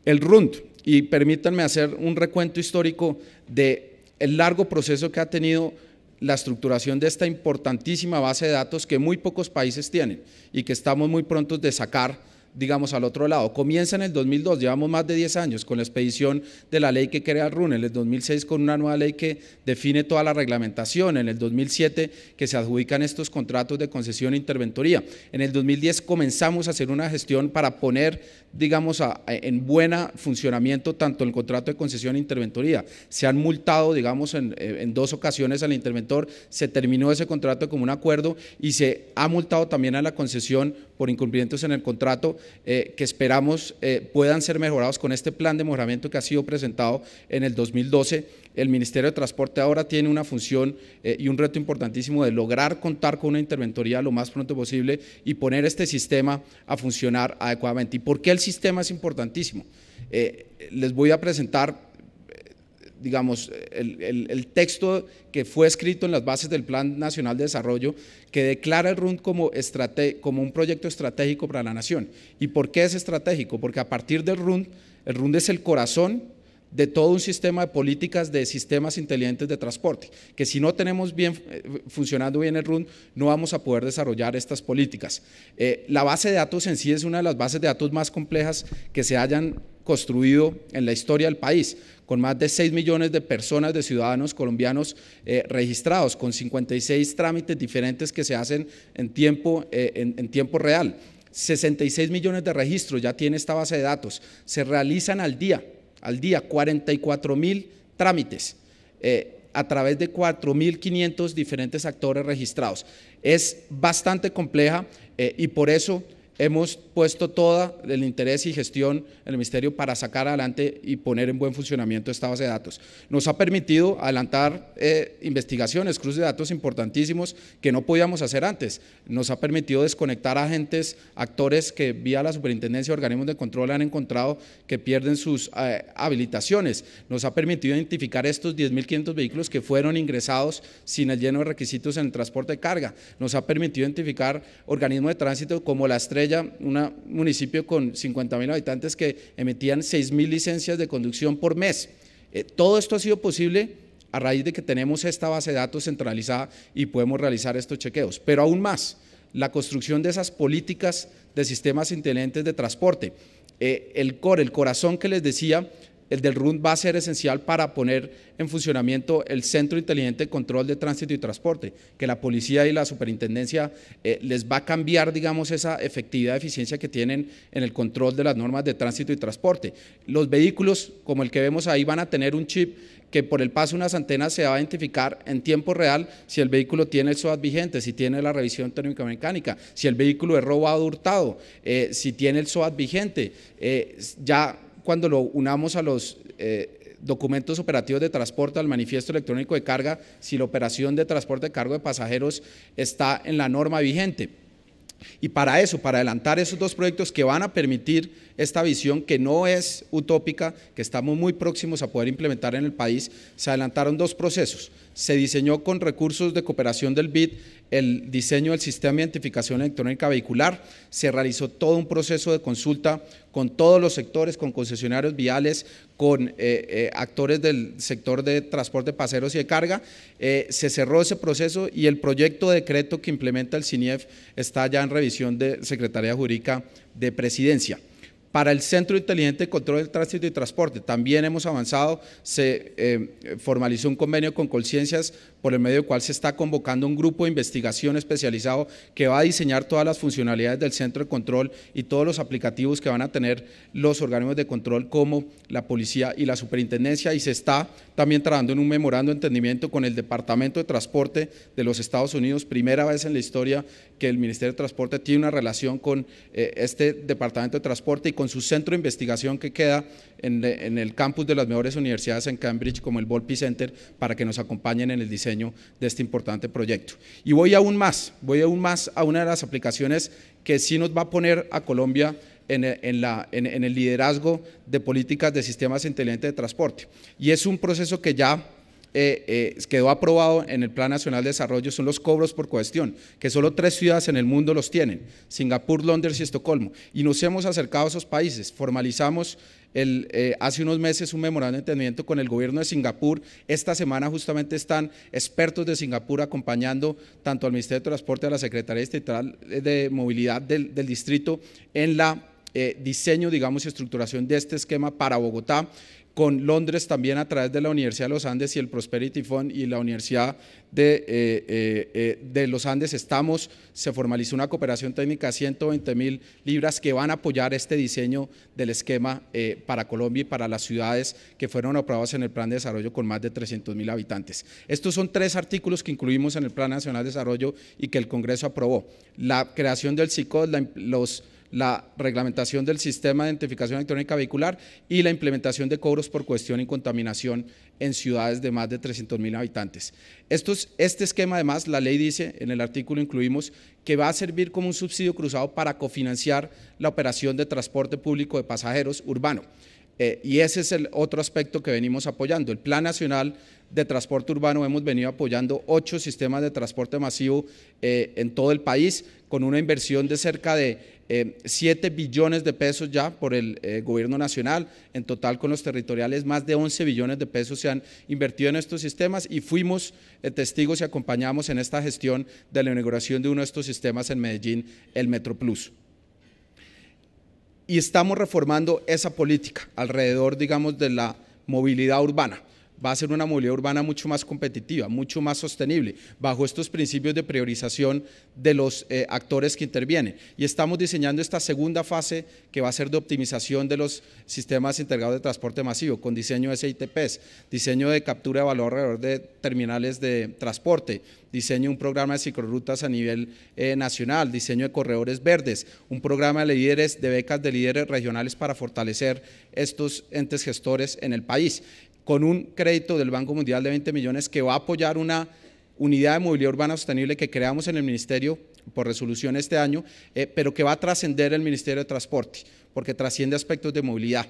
El RUND, y permítanme hacer un recuento histórico del largo proceso que ha tenido la estructuración de esta importantísima base de datos que muy pocos países tienen y que estamos muy prontos de sacar digamos, al otro lado. Comienza en el 2002, llevamos más de 10 años con la expedición de la ley que crea el RUN, en el 2006 con una nueva ley que define toda la reglamentación, en el 2007 que se adjudican estos contratos de concesión e interventoría. En el 2010 comenzamos a hacer una gestión para poner, digamos, en buen funcionamiento tanto el contrato de concesión e interventoría. Se han multado, digamos, en, eh, en dos ocasiones al interventor, se terminó ese contrato como un acuerdo y se ha multado también a la concesión por incumplimientos en el contrato eh, que esperamos eh, puedan ser mejorados con este plan de mejoramiento que ha sido presentado en el 2012. El Ministerio de Transporte ahora tiene una función eh, y un reto importantísimo de lograr contar con una interventoría lo más pronto posible y poner este sistema a funcionar adecuadamente. ¿Y por qué el sistema es importantísimo? les voy a presentar digamos, el, el, texto que fue escrito en las bases del Plan Nacional de Desarrollo, que declara el RUND como, como un proyecto estratégico para la nación. ¿Y por qué es estratégico? Porque a partir del RUND, el RUND es el corazón de todo un sistema de políticas de sistemas inteligentes de transporte, que si no tenemos bien eh, funcionando bien el RUN, no vamos a poder desarrollar estas políticas. Eh, la base de datos en sí es una de las bases de datos más complejas que se hayan construido en la historia del país, con más de 6 millones de personas, de ciudadanos colombianos eh, registrados, con 56 trámites diferentes que se hacen en tiempo, eh, en, tiempo real. 66 millones de registros ya tiene esta base de datos. Se realizan al día, al día 44 mil trámites. Eh, a través de 4.500 diferentes actores registrados. Es bastante compleja y por eso hemos puesto toda el interés y gestión en el Ministerio para sacar adelante y poner en buen funcionamiento esta base de datos. Nos ha permitido adelantar eh, investigaciones, cruces de datos importantísimos que no podíamos hacer antes. Nos ha permitido desconectar agentes, actores que vía la superintendencia y organismos de control han encontrado que pierden sus eh, habilitaciones. Nos ha permitido identificar estos 10.500 vehículos que fueron ingresados sin el lleno de requisitos en el transporte de carga. Nos ha permitido identificar organismos de tránsito como las tres ella, un municipio con 50.000 habitantes que emitían mil licencias de conducción por mes. Eh, todo esto ha sido posible a raíz de que tenemos esta base de datos centralizada y podemos realizar estos chequeos. Pero aún más, la construcción de esas políticas de sistemas inteligentes de transporte. Eh, el core, el corazón que les decía el del RUN va a ser esencial para poner en funcionamiento el Centro Inteligente de Control de Tránsito y Transporte, que la policía y la superintendencia eh, les va a cambiar, digamos, esa efectividad, eficiencia que tienen en el control de las normas de tránsito y transporte. Los vehículos, como el que vemos ahí, van a tener un chip que por el paso de unas antenas se va a identificar en tiempo real si el vehículo tiene el SOAD vigente, si tiene la revisión térmica mecánica, si el vehículo es robado hurtado, eh, si tiene el SOAD vigente. Eh, ya cuando lo unamos a los eh, documentos operativos de transporte, al manifiesto electrónico de carga, si la operación de transporte de cargo de pasajeros está en la norma vigente. Y para eso, para adelantar esos dos proyectos que van a permitir esta visión que no es utópica, que estamos muy próximos a poder implementar en el país, se adelantaron dos procesos se diseñó con recursos de cooperación del BID el diseño del sistema de identificación electrónica vehicular, se realizó todo un proceso de consulta con todos los sectores, con concesionarios viales, con eh, eh, actores del sector de transporte de paseros y de carga. Eh, se cerró ese proceso y el proyecto de decreto que implementa el CINIEF está ya en revisión de Secretaría Jurídica de Presidencia para el Centro Inteligente de Control del Tránsito y Transporte. También hemos avanzado, se eh, formalizó un convenio con conciencias por el medio del cual se está convocando un grupo de investigación especializado que va a diseñar todas las funcionalidades del centro de control y todos los aplicativos que van a tener los organismos de control como la policía y la superintendencia y se está también trabajando en un memorando de entendimiento con el Departamento de Transporte de los Estados Unidos, primera vez en la historia que el Ministerio de Transporte tiene una relación con eh, este Departamento de Transporte y con su centro de investigación que queda en, en el campus de las mejores universidades en Cambridge como el Volpi Center para que nos acompañen en el diseño de este importante proyecto. Y voy aún más, voy aún más a una de las aplicaciones que sí nos va a poner a Colombia en, la, en el liderazgo de políticas de sistemas inteligentes de transporte. Y es un proceso que ya eh, eh, quedó aprobado en el Plan Nacional de Desarrollo son los cobros por cuestión que solo tres ciudades en el mundo los tienen, Singapur, Londres y Estocolmo. Y nos hemos acercado a esos países, formalizamos eh, hace unos meses un memorando de entendimiento con el gobierno de Singapur. Esta semana justamente están expertos de Singapur acompañando tanto al Ministerio de Transporte, a la Secretaría Distrital de Movilidad del, distrito en la diseño, digamos, y estructuración de este esquema para Bogotá con Londres también a través de la Universidad de los Andes y el Prosperity Fund y la Universidad de, eh, eh, eh, de los Andes estamos, se formalizó una cooperación técnica de 120 mil libras que van a apoyar este diseño del esquema para Colombia y para las ciudades que fueron aprobadas en el Plan de Desarrollo con más de 300 mil habitantes. Estos son tres artículos que incluimos en el Plan Nacional de Desarrollo y que el Congreso aprobó. La creación del CICOD, los la reglamentación del sistema de identificación electrónica vehicular y la implementación de cobros por cuestión y contaminación en ciudades de más de 300.000 habitantes. este esquema, además, la ley dice, en el artículo incluimos, que va a servir como un subsidio cruzado para cofinanciar la operación de transporte público de pasajeros urbano. Eh, y ese es el otro aspecto que venimos apoyando. El Plan Nacional de Transporte Urbano hemos venido apoyando ocho sistemas de transporte masivo eh, en todo el país con una inversión de cerca de 7 eh, billones de pesos ya por el eh, gobierno nacional. En total con los territoriales más de 11 billones de pesos se han invertido en estos sistemas y fuimos eh, testigos y acompañamos en esta gestión de la inauguración de uno de estos sistemas en Medellín, el MetroPlus y estamos reformando esa política alrededor, digamos, de la movilidad urbana va a ser una movilidad urbana mucho más competitiva, mucho más sostenible, bajo estos principios de priorización de los eh, actores que intervienen. Y estamos diseñando esta segunda fase que va a ser de optimización de los sistemas integrados de transporte masivo, con diseño de SITPs, diseño de captura de valor alrededor de terminales de transporte, diseño de un programa de ciclorrutas a nivel eh, nacional, diseño de corredores verdes, un programa de de becas de líderes regionales para fortalecer estos entes gestores en el país con un crédito del Banco Mundial de 20 millones que va a apoyar una unidad de movilidad urbana sostenible que creamos en el Ministerio por resolución este año, eh, pero que va a trascender el Ministerio de Transporte, porque trasciende aspectos de movilidad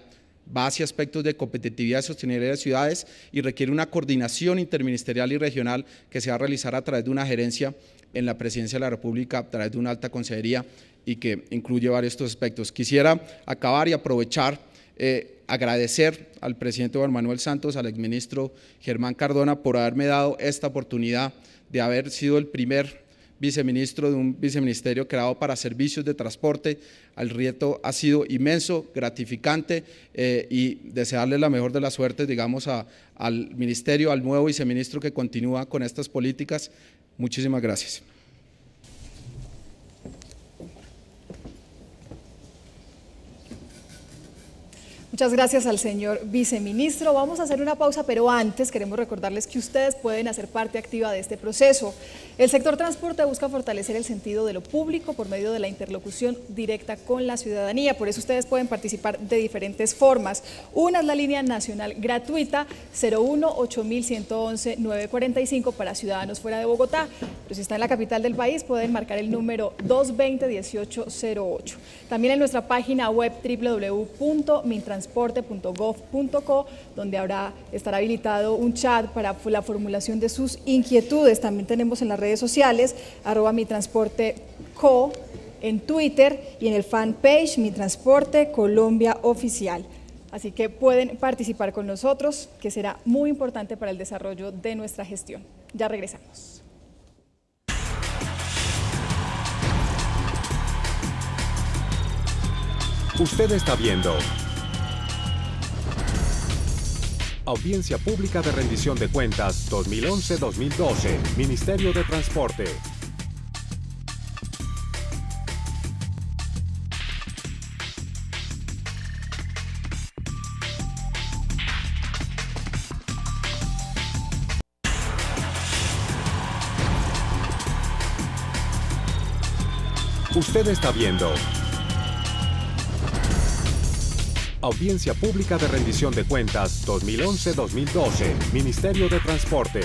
va hacia aspectos de competitividad y sostenibilidad de ciudades y requiere una coordinación interministerial y regional que se va a realizar a través de una gerencia en la presidencia de la República, a través de una alta consejería y que incluye varios estos aspectos. Quisiera acabar y aprovechar eh, agradecer al presidente Juan Manuel Santos, al exministro Germán Cardona por haberme dado esta oportunidad de haber sido el primer viceministro de un viceministerio creado para servicios de transporte. El reto ha sido inmenso, gratificante eh, y desearle la mejor de las suertes, digamos, a, al ministerio, al nuevo viceministro que continúa con estas políticas. Muchísimas gracias. Muchas gracias al señor viceministro. Vamos a hacer una pausa, pero antes queremos recordarles que ustedes pueden hacer parte activa de este proceso. El sector transporte busca fortalecer el sentido de lo público por medio de la interlocución directa con la ciudadanía. Por eso ustedes pueden participar de diferentes formas. Una es la línea nacional gratuita 01 8111 945 para ciudadanos fuera de Bogotá. Pero pues si está en la capital del país pueden marcar el número 220 1808. También en nuestra página web www.mintrans transporte.gov.co, donde habrá, estar habilitado un chat para la formulación de sus inquietudes. También tenemos en las redes sociales, arroba mi transporte co, en Twitter y en el fanpage Mi Transporte Colombia Oficial. Así que pueden participar con nosotros, que será muy importante para el desarrollo de nuestra gestión. Ya regresamos. Usted está viendo Audiencia Pública de Rendición de Cuentas 2011-2012, Ministerio de Transporte. Usted está viendo Audiencia Pública de Rendición de Cuentas 2011-2012, Ministerio de Transporte,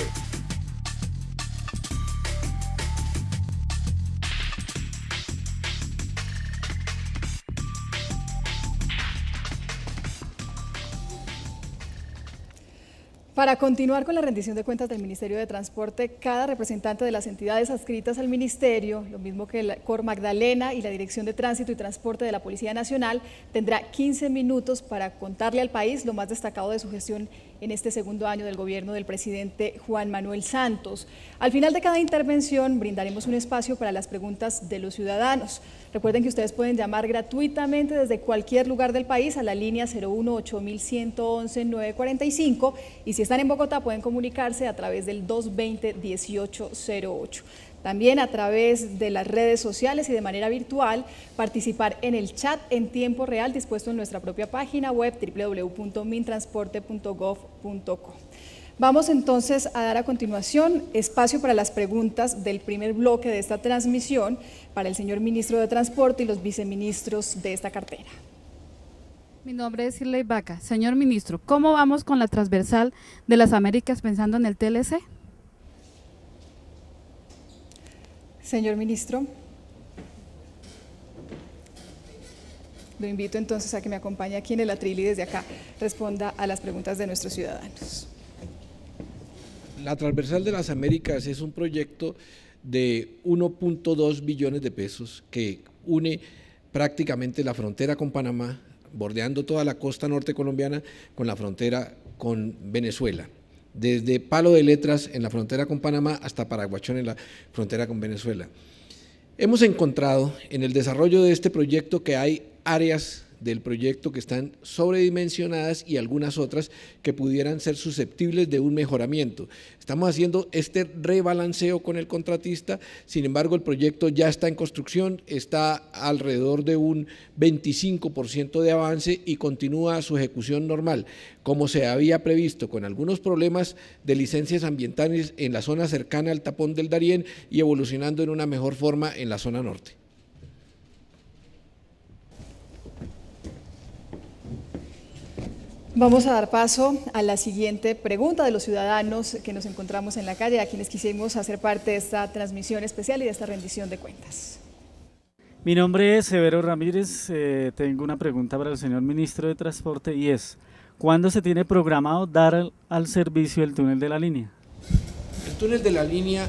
Para continuar con la rendición de cuentas del Ministerio de Transporte, cada representante de las entidades adscritas al Ministerio, lo mismo que el Cor Magdalena y la Dirección de Tránsito y Transporte de la Policía Nacional, tendrá 15 minutos para contarle al país lo más destacado de su gestión en este segundo año del gobierno del presidente Juan Manuel Santos. Al final de cada intervención brindaremos un espacio para las preguntas de los ciudadanos. Recuerden que ustedes pueden llamar gratuitamente desde cualquier lugar del país a la línea 018-111-945 y si están en Bogotá pueden comunicarse a través del 220-1808. También a través de las redes sociales y de manera virtual participar en el chat en tiempo real dispuesto en nuestra propia página web www.mintransporte.gov.co. Vamos entonces a dar a continuación espacio para las preguntas del primer bloque de esta transmisión para el señor ministro de Transporte y los viceministros de esta cartera. Mi nombre es Irley Vaca. Señor ministro, ¿cómo vamos con la transversal de las Américas pensando en el TLC? Señor ministro, lo invito entonces a que me acompañe aquí en el atril y desde acá responda a las preguntas de nuestros ciudadanos. La Transversal de las Américas es un proyecto de 1.2 billones de pesos que une prácticamente la frontera con Panamá, bordeando toda la costa norte colombiana con la frontera con Venezuela. Desde Palo de Letras en la frontera con Panamá hasta Paraguachón en la frontera con Venezuela. Hemos encontrado en el desarrollo de este proyecto que hay áreas del proyecto que están sobredimensionadas y algunas otras que pudieran ser susceptibles de un mejoramiento. Estamos haciendo este rebalanceo con el contratista, sin embargo el proyecto ya está en construcción, está alrededor de un 25% de avance y continúa su ejecución normal, como se había previsto, con algunos problemas de licencias ambientales en la zona cercana al tapón del Darién y evolucionando en una mejor forma en la zona norte. Vamos a dar paso a la siguiente pregunta de los ciudadanos que nos encontramos en la calle, a quienes quisimos hacer parte de esta transmisión especial y de esta rendición de cuentas. Mi nombre es Severo Ramírez, eh, tengo una pregunta para el señor ministro de Transporte y es, ¿cuándo se tiene programado dar al servicio el túnel de la línea? El túnel de la línea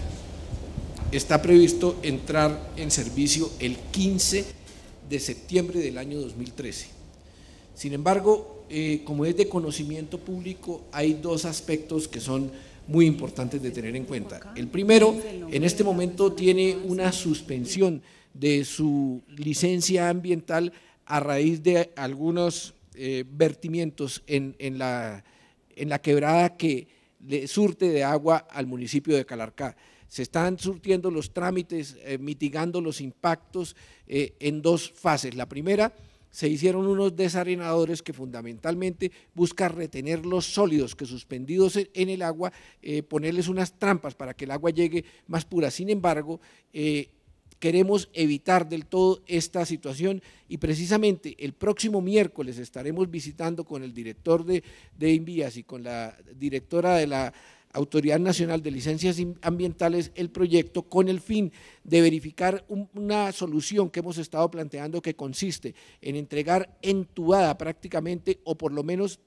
está previsto entrar en servicio el 15 de septiembre del año 2013. Sin embargo, eh, como es de conocimiento público, hay dos aspectos que son muy importantes de tener en cuenta. El primero, en este momento tiene una suspensión de su licencia ambiental a raíz de algunos eh, vertimientos en, la, quebrada que le surte de agua al municipio de Calarcá se están surtiendo los trámites, eh, mitigando los impactos en dos fases. La primera se hicieron unos desarenadores que fundamentalmente buscan retener los sólidos que suspendidos en el agua, eh, ponerles unas trampas para que el agua llegue más pura. Sin embargo, eh, queremos evitar del todo esta situación y precisamente el próximo miércoles estaremos visitando con el director de, de Invías y con la directora de la Autoridad Nacional de Licencias Ambientales el proyecto con el fin de verificar una solución que hemos estado planteando que consiste en entregar entubada prácticamente o por lo menos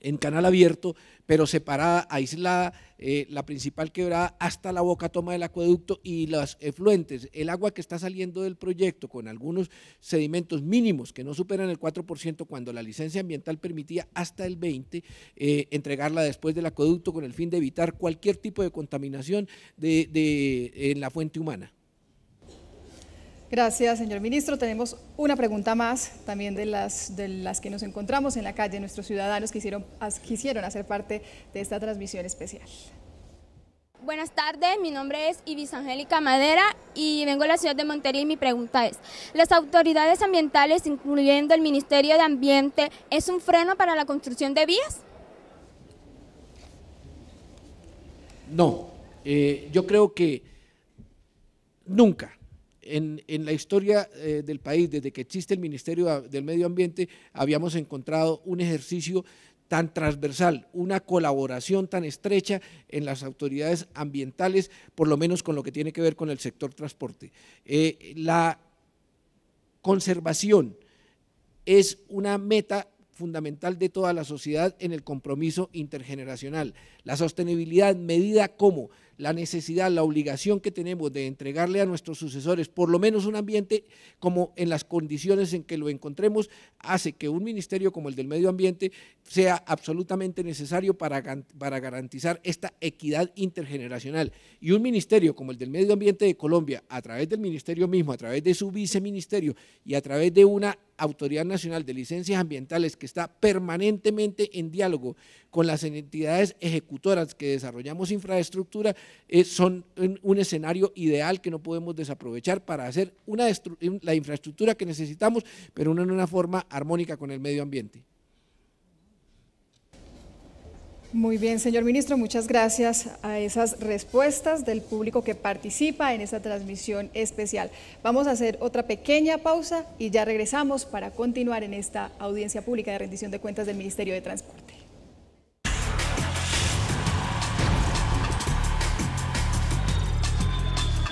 en canal abierto, pero separada, aislada, eh, la principal quebrada hasta la boca toma del acueducto y los efluentes, el agua que está saliendo del proyecto con algunos sedimentos mínimos que no superan el 4% cuando la licencia ambiental permitía hasta el 20%, eh, entregarla después del acueducto con el fin de evitar cualquier tipo de contaminación de, en la fuente humana. Gracias, señor ministro. Tenemos una pregunta más también de las, de las que nos encontramos en la calle, nuestros ciudadanos que hicieron, quisieron hacer parte de esta transmisión especial. Buenas tardes, mi nombre es Ibis Angélica Madera y vengo de la ciudad de Montería y mi pregunta es, ¿las autoridades ambientales, incluyendo el Ministerio de Ambiente, es un freno para la construcción de vías? No, eh, yo creo que nunca en, la historia eh, del país, desde que existe el Ministerio del Medio Ambiente, habíamos encontrado un ejercicio tan transversal, una colaboración tan estrecha en las autoridades ambientales, por lo menos con lo que tiene que ver con el sector transporte. Eh, la conservación es una meta fundamental de toda la sociedad en el compromiso intergeneracional. La sostenibilidad medida como la necesidad, la obligación que tenemos de entregarle a nuestros sucesores por lo menos un ambiente como en las condiciones en que lo encontremos, hace que un ministerio como el del medio ambiente sea absolutamente necesario para, para garantizar esta equidad intergeneracional. Y un ministerio como el del medio ambiente de Colombia, a través del ministerio mismo, a través de su viceministerio y a través de una Autoridad Nacional de Licencias Ambientales, que está permanentemente en diálogo con las entidades ejecutoras que desarrollamos infraestructura, eh, son un, escenario ideal que no podemos desaprovechar para hacer una la infraestructura que necesitamos, pero en una forma armónica con el medio ambiente. Muy bien, señor ministro, muchas gracias a esas respuestas del público que participa en esta transmisión especial. Vamos a hacer otra pequeña pausa y ya regresamos para continuar en esta audiencia pública de rendición de cuentas del Ministerio de Transporte.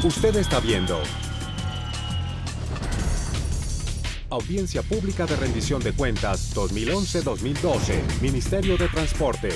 Usted está viendo Audiencia Pública de Rendición de Cuentas 2011-2012, Ministerio de Transporte.